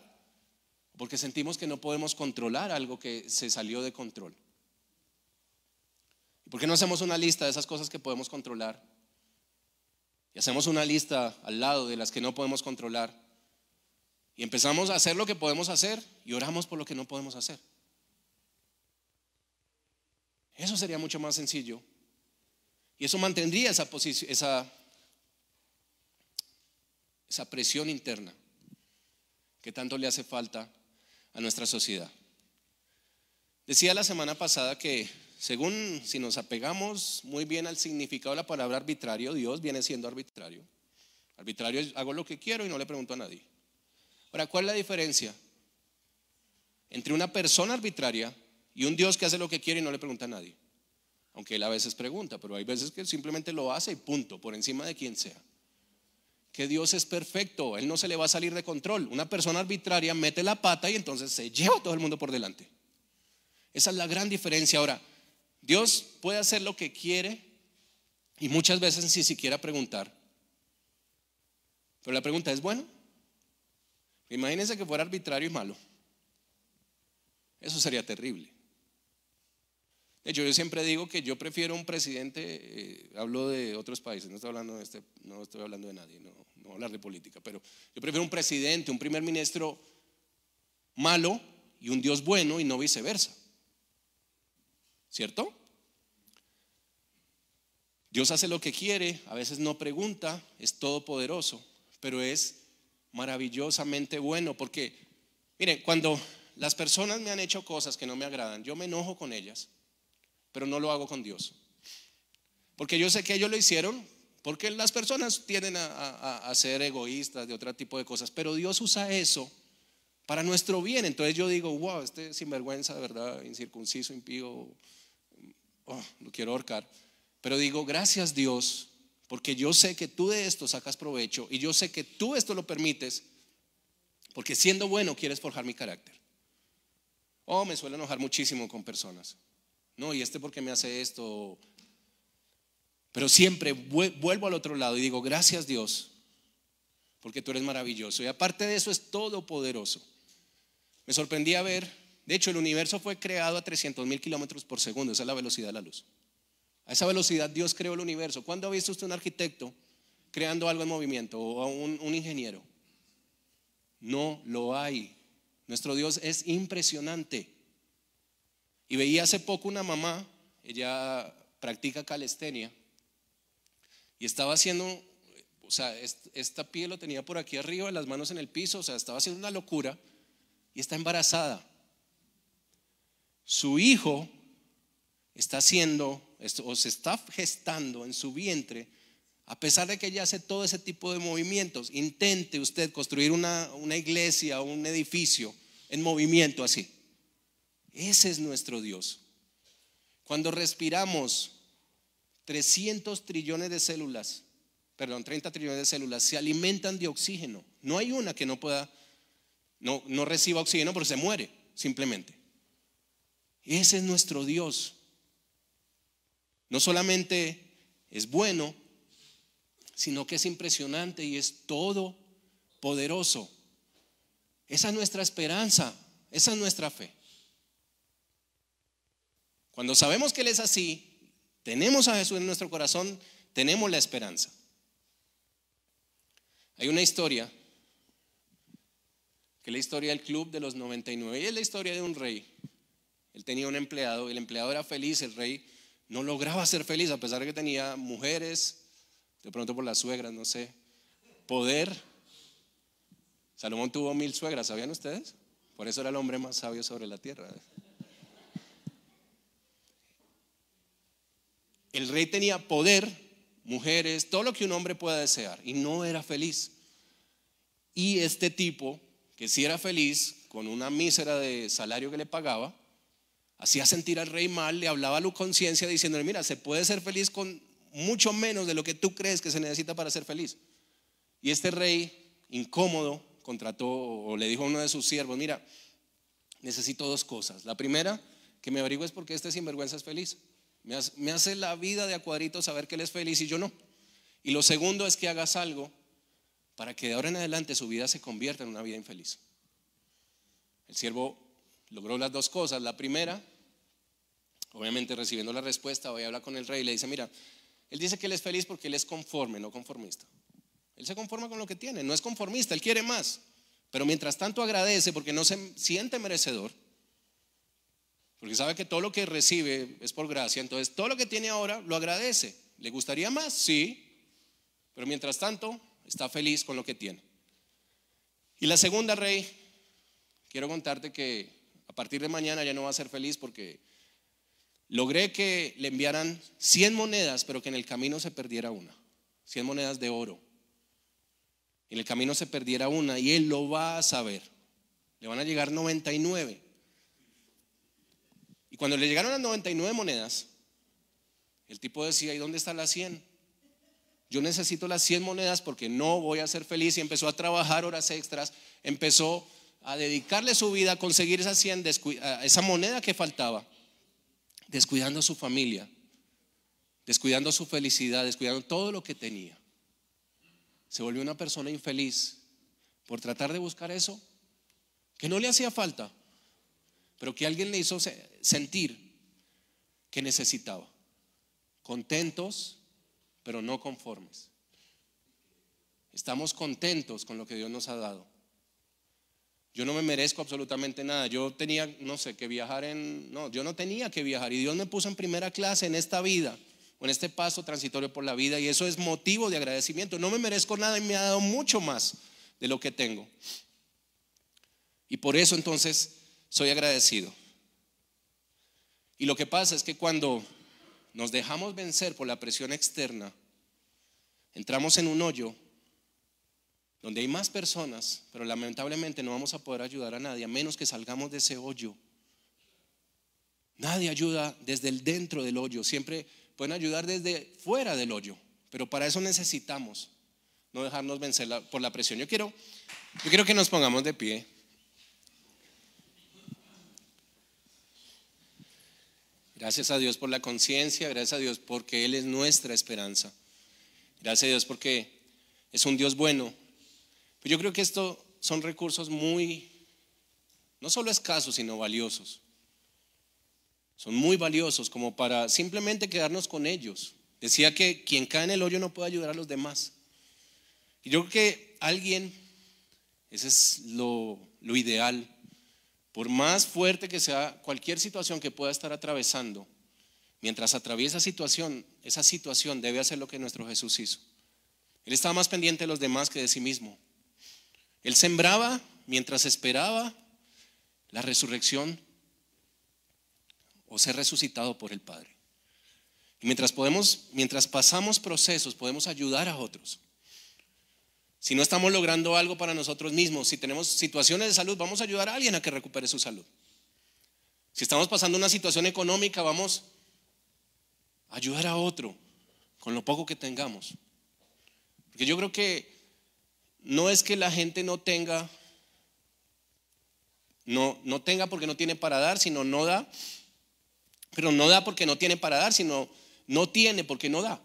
Speaker 1: o porque sentimos que no podemos controlar algo que se salió de control por qué no hacemos una lista de esas cosas que podemos controlar? Y hacemos una lista al lado de las que no podemos controlar. Y empezamos a hacer lo que podemos hacer y oramos por lo que no podemos hacer. Eso sería mucho más sencillo. Y eso mantendría esa, esa presión interna que tanto le hace falta a nuestra sociedad. Decía la semana pasada que según si nos apegamos muy bien al significado de la palabra arbitrario, Dios viene siendo arbitrario. Arbitrario es hago lo que quiero y no le pregunto a nadie. Ahora, ¿cuál es la diferencia entre una persona arbitraria y un Dios que hace lo que quiere y no le pregunta a nadie? Aunque él a veces pregunta, pero hay veces que simplemente lo hace y punto, por encima de quien sea. Que Dios es perfecto, Él no se le va a salir de control. Una persona arbitraria mete la pata y entonces se lleva a todo el mundo por delante. Esa es la gran diferencia. Ahora, Dios puede hacer lo que quiere y muchas veces ni siquiera preguntar. Pero la pregunta es, bueno, imagínense que fuera arbitrario y malo. Eso sería terrible. De hecho, yo siempre digo que yo prefiero un presidente, eh, hablo de otros países, no estoy hablando de, este, no estoy hablando de nadie, no, no hablar de política, pero yo prefiero un presidente, un primer ministro malo y un Dios bueno y no viceversa. ¿Cierto? Dios hace lo que quiere, a veces no pregunta, es todopoderoso, pero es maravillosamente bueno porque, miren, cuando las personas me han hecho cosas que no me agradan, yo me enojo con ellas, pero no lo hago con Dios. Porque yo sé que ellos lo hicieron, porque las personas tienden a, ser egoístas de otro tipo de cosas, pero Dios usa eso para nuestro bien. Entonces yo digo, wow, este sinvergüenza, de verdad, incircunciso, impío, oh, lo quiero ahorcar. Pero digo, gracias Dios, porque yo sé que tú de esto sacas provecho y yo sé que tú esto lo permites, porque siendo bueno quieres forjar mi carácter. Oh, me suelo enojar muchísimo con personas. No, y este porque me hace esto. Pero siempre vuelvo al otro lado y digo, gracias Dios, porque tú eres maravilloso. Y aparte de eso es todopoderoso. Me sorprendí a ver de hecho, el universo fue creado a 300 mil kilómetros por segundo. Esa es la velocidad de la luz. A esa velocidad Dios creó el universo. ¿Cuándo ha visto usted un arquitecto creando algo en movimiento o a un, ingeniero? No lo hay. Nuestro Dios es impresionante. Y veía hace poco una mamá, ella practica calistenia, y estaba haciendo, o sea, esta piel lo tenía por aquí arriba, las manos en el piso, o sea, estaba haciendo una locura y está embarazada su hijo está haciendo o se está gestando en su vientre, a pesar de que ella hace todo ese tipo de movimientos, intente usted construir una, iglesia o un edificio en movimiento así. Ese es nuestro Dios. Cuando respiramos 300 trillones de células, perdón, 30 trillones de células se alimentan de oxígeno. No hay una que no pueda, no reciba oxígeno, pero se muere simplemente. Ese es nuestro Dios. No solamente es bueno, sino que es impresionante y es todo poderoso. Esa es nuestra esperanza, esa es nuestra fe. Cuando sabemos que Él es así, tenemos a Jesús en nuestro corazón, tenemos la esperanza. Hay una historia, que es la historia del Club de los 99, y es la historia de un rey él tenía un empleado, el empleado era feliz, el rey no lograba ser feliz, a pesar de que tenía mujeres, de pronto por las suegras, no sé, poder. Salomón tuvo mil suegras, ¿sabían ustedes? Por eso era el hombre más sabio sobre la tierra. El rey tenía poder, mujeres, todo lo que un hombre pueda desear, y no era feliz. Y este tipo, que si era feliz, con una mísera de salario que le pagaba, hacía sentir al rey mal, le hablaba a la conciencia diciéndole, mira, se puede ser feliz con mucho menos de lo que tú crees que se necesita para ser feliz. Y este rey, incómodo, contrató o le dijo a uno de sus siervos, mira, necesito dos cosas. La primera, que me averigües por qué este sinvergüenza es feliz. Me hace la vida de acuadrito saber que él es feliz y yo no. Y lo segundo es que hagas algo para que de ahora en adelante su vida se convierta en una vida infeliz. El siervo Logró las dos cosas. La primera, obviamente recibiendo la respuesta, voy a hablar con el rey y le dice, mira, él dice que él es feliz porque él es conforme, no conformista. Él se conforma con lo que tiene, no es conformista, él quiere más. Pero mientras tanto agradece porque no se siente merecedor, porque sabe que todo lo que recibe es por gracia, entonces todo lo que tiene ahora lo agradece. ¿Le gustaría más? Sí, pero mientras tanto está feliz con lo que tiene. Y la segunda, Rey, quiero contarte que partir de mañana ya no va a ser feliz porque logré que le enviaran 100 monedas, pero que en el camino se perdiera una. 100 monedas de oro. En el camino se perdiera una y él lo va a saber. Le van a llegar 99. Y cuando le llegaron las 99 monedas, el tipo decía, ¿y dónde están las 100? Yo necesito las 100 monedas porque no voy a ser feliz. Y empezó a trabajar horas extras, empezó a dedicarle su vida a conseguir esa, esa moneda que faltaba, descuidando a su familia, descuidando su felicidad, descuidando todo lo que tenía. Se volvió una persona infeliz por tratar de buscar eso que no le hacía falta, pero que alguien le hizo sentir que necesitaba. Contentos, pero no conformes. Estamos contentos con lo que Dios nos ha dado yo no me merezco absolutamente nada. Yo tenía, no sé, que viajar en... No, yo no tenía que viajar. Y Dios me puso en primera clase en esta vida, en este paso transitorio por la vida. Y eso es motivo de agradecimiento. No me merezco nada y me ha dado mucho más de lo que tengo. Y por eso entonces soy agradecido. Y lo que pasa es que cuando nos dejamos vencer por la presión externa, entramos en un hoyo donde hay más personas, pero lamentablemente no vamos a poder ayudar a nadie, a menos que salgamos de ese hoyo. Nadie ayuda desde el dentro del hoyo, siempre pueden ayudar desde fuera del hoyo, pero para eso necesitamos no dejarnos vencer por la presión. Yo quiero, yo quiero que nos pongamos de pie. Gracias a Dios por la conciencia, gracias a Dios porque Él es nuestra esperanza. Gracias a Dios porque es un Dios bueno, pues yo creo que esto son recursos muy, no solo escasos, sino valiosos. Son muy valiosos como para simplemente quedarnos con ellos. Decía que quien cae en el hoyo no puede ayudar a los demás. Y yo creo que alguien, ese es lo, lo ideal, por más fuerte que sea cualquier situación que pueda estar atravesando, mientras atraviesa situación, esa situación debe hacer lo que nuestro Jesús hizo. Él estaba más pendiente de los demás que de sí mismo. Él sembraba mientras esperaba la resurrección o ser resucitado por el Padre. Y mientras podemos, mientras pasamos procesos, podemos ayudar a otros. Si no estamos logrando algo para nosotros mismos, si tenemos situaciones de salud, vamos a ayudar a alguien a que recupere su salud. Si estamos pasando una situación económica, vamos a ayudar a otro con lo poco que tengamos. Porque yo creo que no es que la gente no tenga, no, no tenga porque no tiene para dar, sino no da, pero no da porque no tiene para dar, sino no tiene porque no da.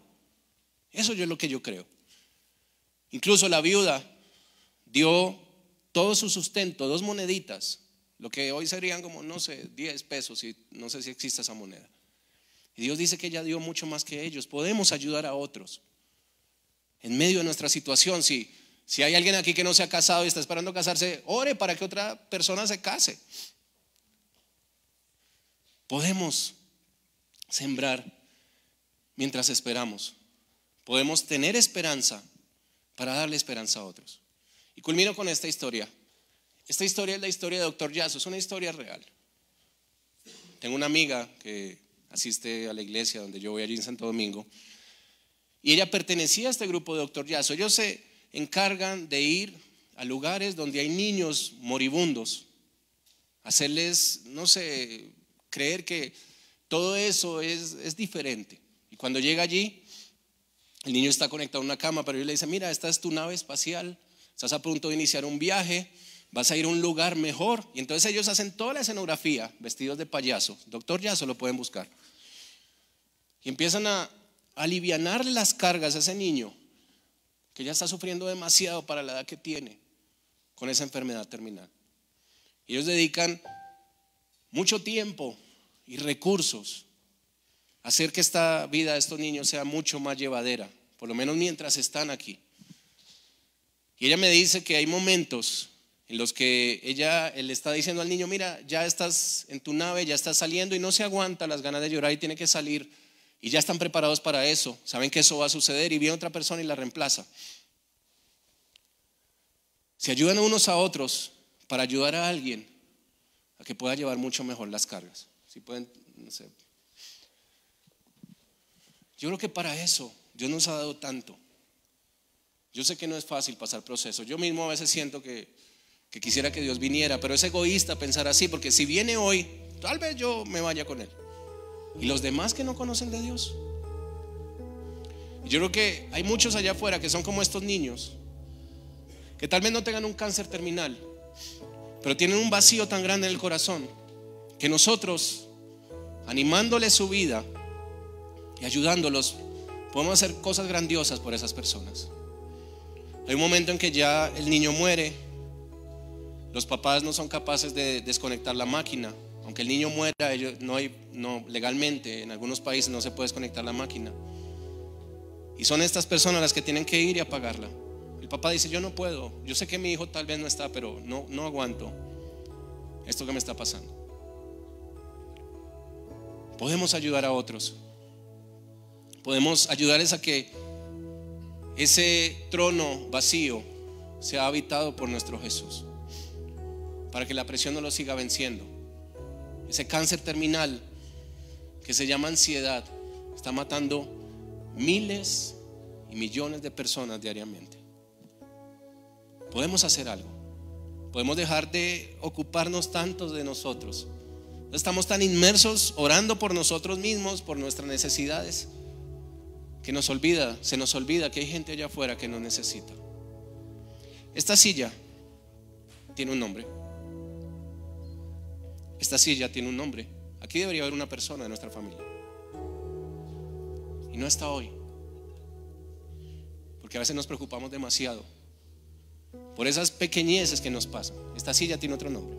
Speaker 1: Eso yo es lo que yo creo. Incluso la viuda dio todo su sustento, dos moneditas, lo que hoy serían como, no sé, 10 pesos, y no sé si existe esa moneda. Y Dios dice que ella dio mucho más que ellos. Podemos ayudar a otros. En medio de nuestra situación, si si hay alguien aquí que no se ha casado y está esperando casarse, ore para que otra persona se case. Podemos sembrar mientras esperamos. Podemos tener esperanza para darle esperanza a otros. Y culmino con esta historia. Esta historia es la historia de Doctor Yasso, es una historia real. Tengo una amiga que asiste a la iglesia donde yo voy allí en Santo Domingo y ella pertenecía a este grupo de Doctor Yasso. Yo sé encargan de ir a lugares donde hay niños moribundos, hacerles, no sé, creer que todo eso es, es diferente. Y cuando llega allí, el niño está conectado a una cama, pero yo le dice, mira, esta es tu nave espacial, estás a punto de iniciar un viaje, vas a ir a un lugar mejor. Y entonces ellos hacen toda la escenografía vestidos de payaso. Doctor Yaso lo pueden buscar. Y empiezan a alivianar las cargas a ese niño que ya está sufriendo demasiado para la edad que tiene con esa enfermedad terminal. Ellos dedican mucho tiempo y recursos a hacer que esta vida de estos niños sea mucho más llevadera, por lo menos mientras están aquí. Y ella me dice que hay momentos en los que ella le está diciendo al niño, mira, ya estás en tu nave, ya estás saliendo y no se aguanta las ganas de llorar y tiene que salir y ya están preparados para eso, saben que eso va a suceder y viene otra persona y la reemplaza. Se ayudan unos a otros para ayudar a alguien a que pueda llevar mucho mejor las cargas. Si pueden, Yo creo que para eso Dios nos ha dado tanto. Yo sé que no es fácil pasar procesos. Yo mismo a veces siento que quisiera que Dios viniera, pero es egoísta pensar así, porque si viene hoy, tal vez yo me vaya con Él. ¿Y los demás que no conocen de Dios? Yo creo que hay muchos allá afuera que son como estos niños, que tal vez no tengan un cáncer terminal, pero tienen un vacío tan grande en el corazón, que nosotros, animándoles su vida y ayudándolos, podemos hacer cosas grandiosas por esas personas. Hay un momento en que ya el niño muere, los papás no son capaces de desconectar la máquina, aunque el niño muera, ellos, no hay, no, legalmente en algunos países no se puede desconectar la máquina. Y son estas personas las que tienen que ir y apagarla. El papá dice, yo no puedo, yo sé que mi hijo tal vez no está, pero no, no aguanto esto que me está pasando. Podemos ayudar a otros. Podemos ayudarles a que ese trono vacío sea habitado por nuestro Jesús, para que la presión no lo siga venciendo ese cáncer terminal que se llama ansiedad, está matando miles y millones de personas diariamente. Podemos hacer algo. Podemos dejar de ocuparnos tantos de nosotros. Estamos tan inmersos orando por nosotros mismos, por nuestras necesidades, que nos olvida, se nos olvida que hay gente allá afuera que nos necesita. Esta silla tiene un nombre. Esta silla tiene un nombre. Aquí debería haber una persona de nuestra familia. Y no está hoy. Porque a veces nos preocupamos demasiado por esas pequeñeces que nos pasan. Esta silla tiene otro nombre.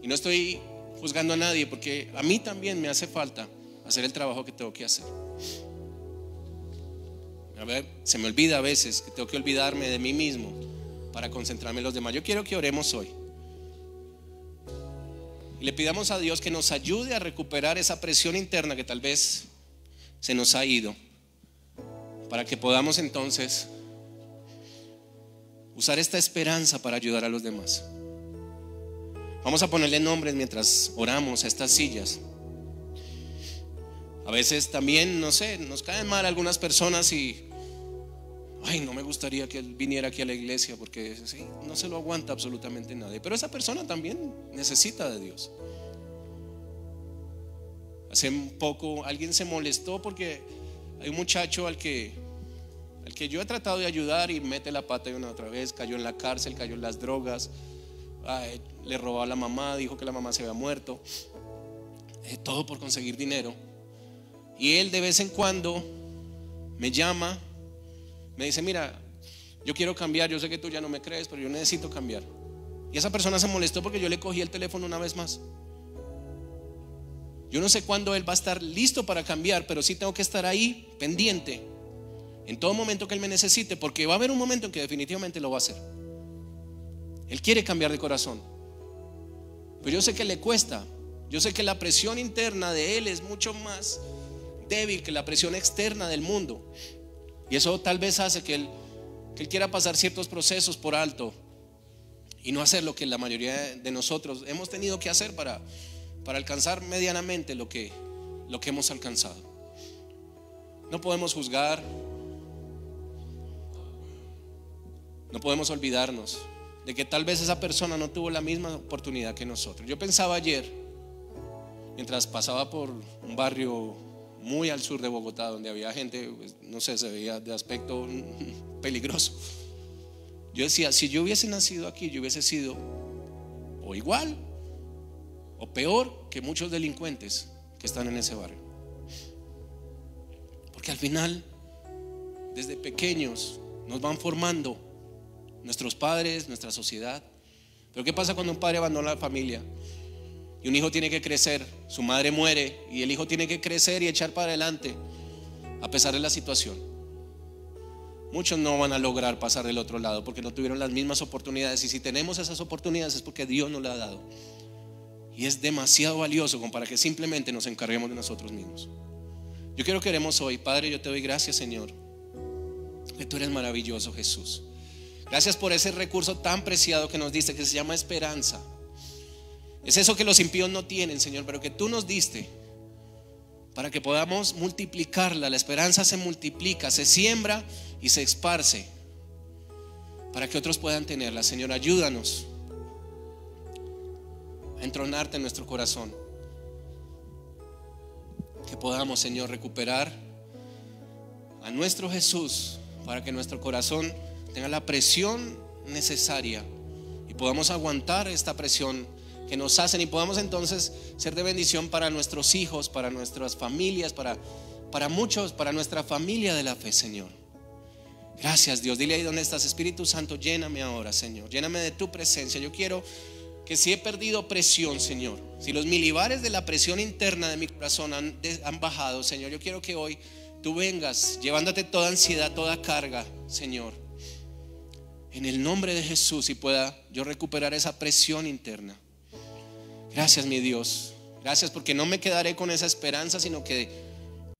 Speaker 1: Y no estoy juzgando a nadie porque a mí también me hace falta hacer el trabajo que tengo que hacer. A ver, se me olvida a veces que tengo que olvidarme de mí mismo para concentrarme en los demás. Yo quiero que oremos hoy. Y le pidamos a Dios que nos ayude a recuperar esa presión interna que tal vez se nos ha ido, para que podamos entonces usar esta esperanza para ayudar a los demás. Vamos a ponerle nombres mientras oramos a estas sillas. A veces también, no sé, nos caen mal algunas personas y ay, no me gustaría que él viniera aquí a la iglesia porque no se lo aguanta absolutamente nadie. Pero esa persona también necesita de Dios. Hace un poco alguien se molestó porque hay un muchacho al que, al que yo he tratado de ayudar y mete la pata de una otra vez, cayó en la cárcel, cayó en las drogas, le robó a la mamá, dijo que la mamá se había muerto, eh, todo por conseguir dinero. Y él de vez en cuando me llama me dice, mira, yo quiero cambiar, yo sé que tú ya no me crees, pero yo necesito cambiar. Y esa persona se molestó porque yo le cogí el teléfono una vez más. Yo no sé cuándo él va a estar listo para cambiar, pero sí tengo que estar ahí pendiente en todo momento que él me necesite, porque va a haber un momento en que definitivamente lo va a hacer. Él quiere cambiar de corazón, pero yo sé que le cuesta. Yo sé que la presión interna de él es mucho más débil que la presión externa del mundo. Y eso tal vez hace que él, quiera pasar ciertos procesos por alto y no hacer lo que la mayoría de nosotros hemos tenido que hacer para, alcanzar medianamente lo que, lo que hemos alcanzado. No podemos juzgar, no podemos olvidarnos de que tal vez esa persona no tuvo la misma oportunidad que nosotros. Yo pensaba ayer, mientras pasaba por un barrio muy al sur de Bogotá, donde había gente, pues, no sé, se veía de aspecto peligroso. Yo decía, si yo hubiese nacido aquí, yo hubiese sido o igual o peor que muchos delincuentes que están en ese barrio. Porque al final, desde pequeños, nos van formando nuestros padres, nuestra sociedad. Pero ¿qué pasa cuando un padre abandona la familia? Y un hijo tiene que crecer, su madre muere y el hijo tiene que crecer y echar para adelante a pesar de la situación. Muchos no van a lograr pasar del otro lado porque no tuvieron las mismas oportunidades y si tenemos esas oportunidades es porque Dios nos las ha dado. Y es demasiado valioso como para que simplemente nos encarguemos de nosotros mismos. Yo quiero que haremos hoy, Padre, yo te doy gracias, Señor, que tú eres maravilloso, Jesús. Gracias por ese recurso tan preciado que nos diste, que se llama esperanza. Es eso que los impíos no tienen, Señor, pero que tú nos diste para que podamos multiplicarla. La esperanza se multiplica, se siembra y se esparce para que otros puedan tenerla. Señor, ayúdanos a entronarte en nuestro corazón. Que podamos, Señor, recuperar a nuestro Jesús para que nuestro corazón tenga la presión necesaria y podamos aguantar esta presión que nos hacen y podamos entonces ser de bendición para nuestros hijos, para nuestras familias, para, para muchos, para nuestra familia de la fe, Señor. Gracias Dios, dile ahí donde estás, Espíritu Santo, lléname ahora, Señor, lléname de tu presencia. Yo quiero que si he perdido presión, Señor, si los milibares de la presión interna de mi corazón han, han bajado, Señor, yo quiero que hoy tú vengas llevándote toda ansiedad, toda carga, Señor, en el nombre de Jesús y pueda yo recuperar esa presión interna. Gracias mi Dios. Gracias porque no me quedaré con esa esperanza, sino que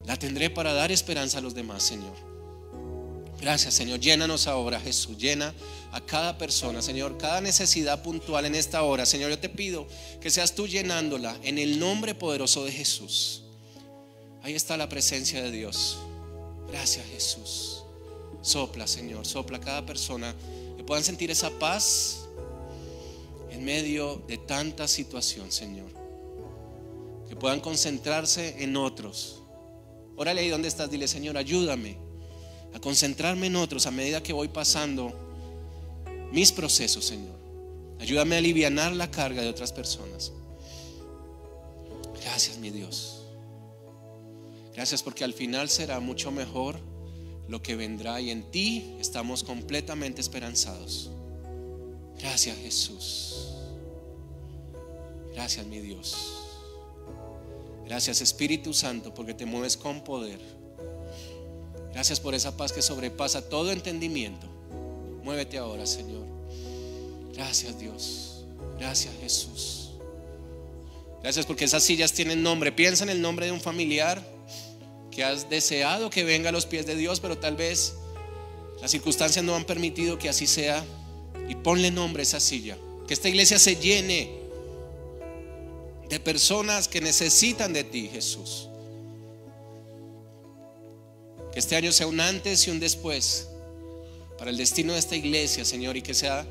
Speaker 1: la tendré para dar esperanza a los demás, Señor. Gracias, Señor. Llénanos ahora, Jesús. Llena a cada persona, Señor, cada necesidad puntual en esta hora. Señor, yo te pido que seas tú llenándola en el nombre poderoso de Jesús. Ahí está la presencia de Dios. Gracias, Jesús. Sopla, Señor. Sopla a cada persona. Que puedan sentir esa paz en medio de tanta situación, Señor. Que puedan concentrarse en otros. Órale ahí donde estás, dile, Señor, ayúdame a concentrarme en otros a medida que voy pasando mis procesos, Señor. Ayúdame a aliviar la carga de otras personas. Gracias, mi Dios. Gracias porque al final será mucho mejor lo que vendrá y en ti estamos completamente esperanzados. Gracias Jesús. Gracias mi Dios. Gracias Espíritu Santo porque te mueves con poder. Gracias por esa paz que sobrepasa todo entendimiento. Muévete ahora, Señor. Gracias Dios. Gracias Jesús. Gracias porque esas sillas tienen nombre. Piensa en el nombre de un familiar que has deseado que venga a los pies de Dios, pero tal vez las circunstancias no han permitido que así sea y ponle nombre a esa silla. Que esta iglesia se llene de personas que necesitan de ti, Jesús. Que este año sea un antes y un después para el destino de esta iglesia, Señor, y que sea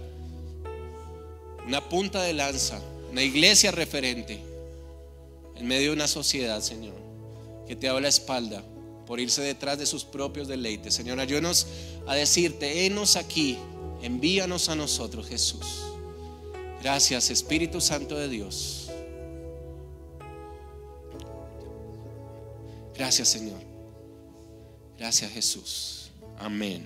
Speaker 1: una punta de lanza, una iglesia referente en medio de una sociedad, Señor, que te da la espalda por irse detrás de sus propios deleites. Señor, ayúdanos a decirte, henos aquí, Envíanos a nosotros, Jesús. Gracias, Espíritu Santo de Dios. Gracias, Señor. Gracias, Jesús. Amén.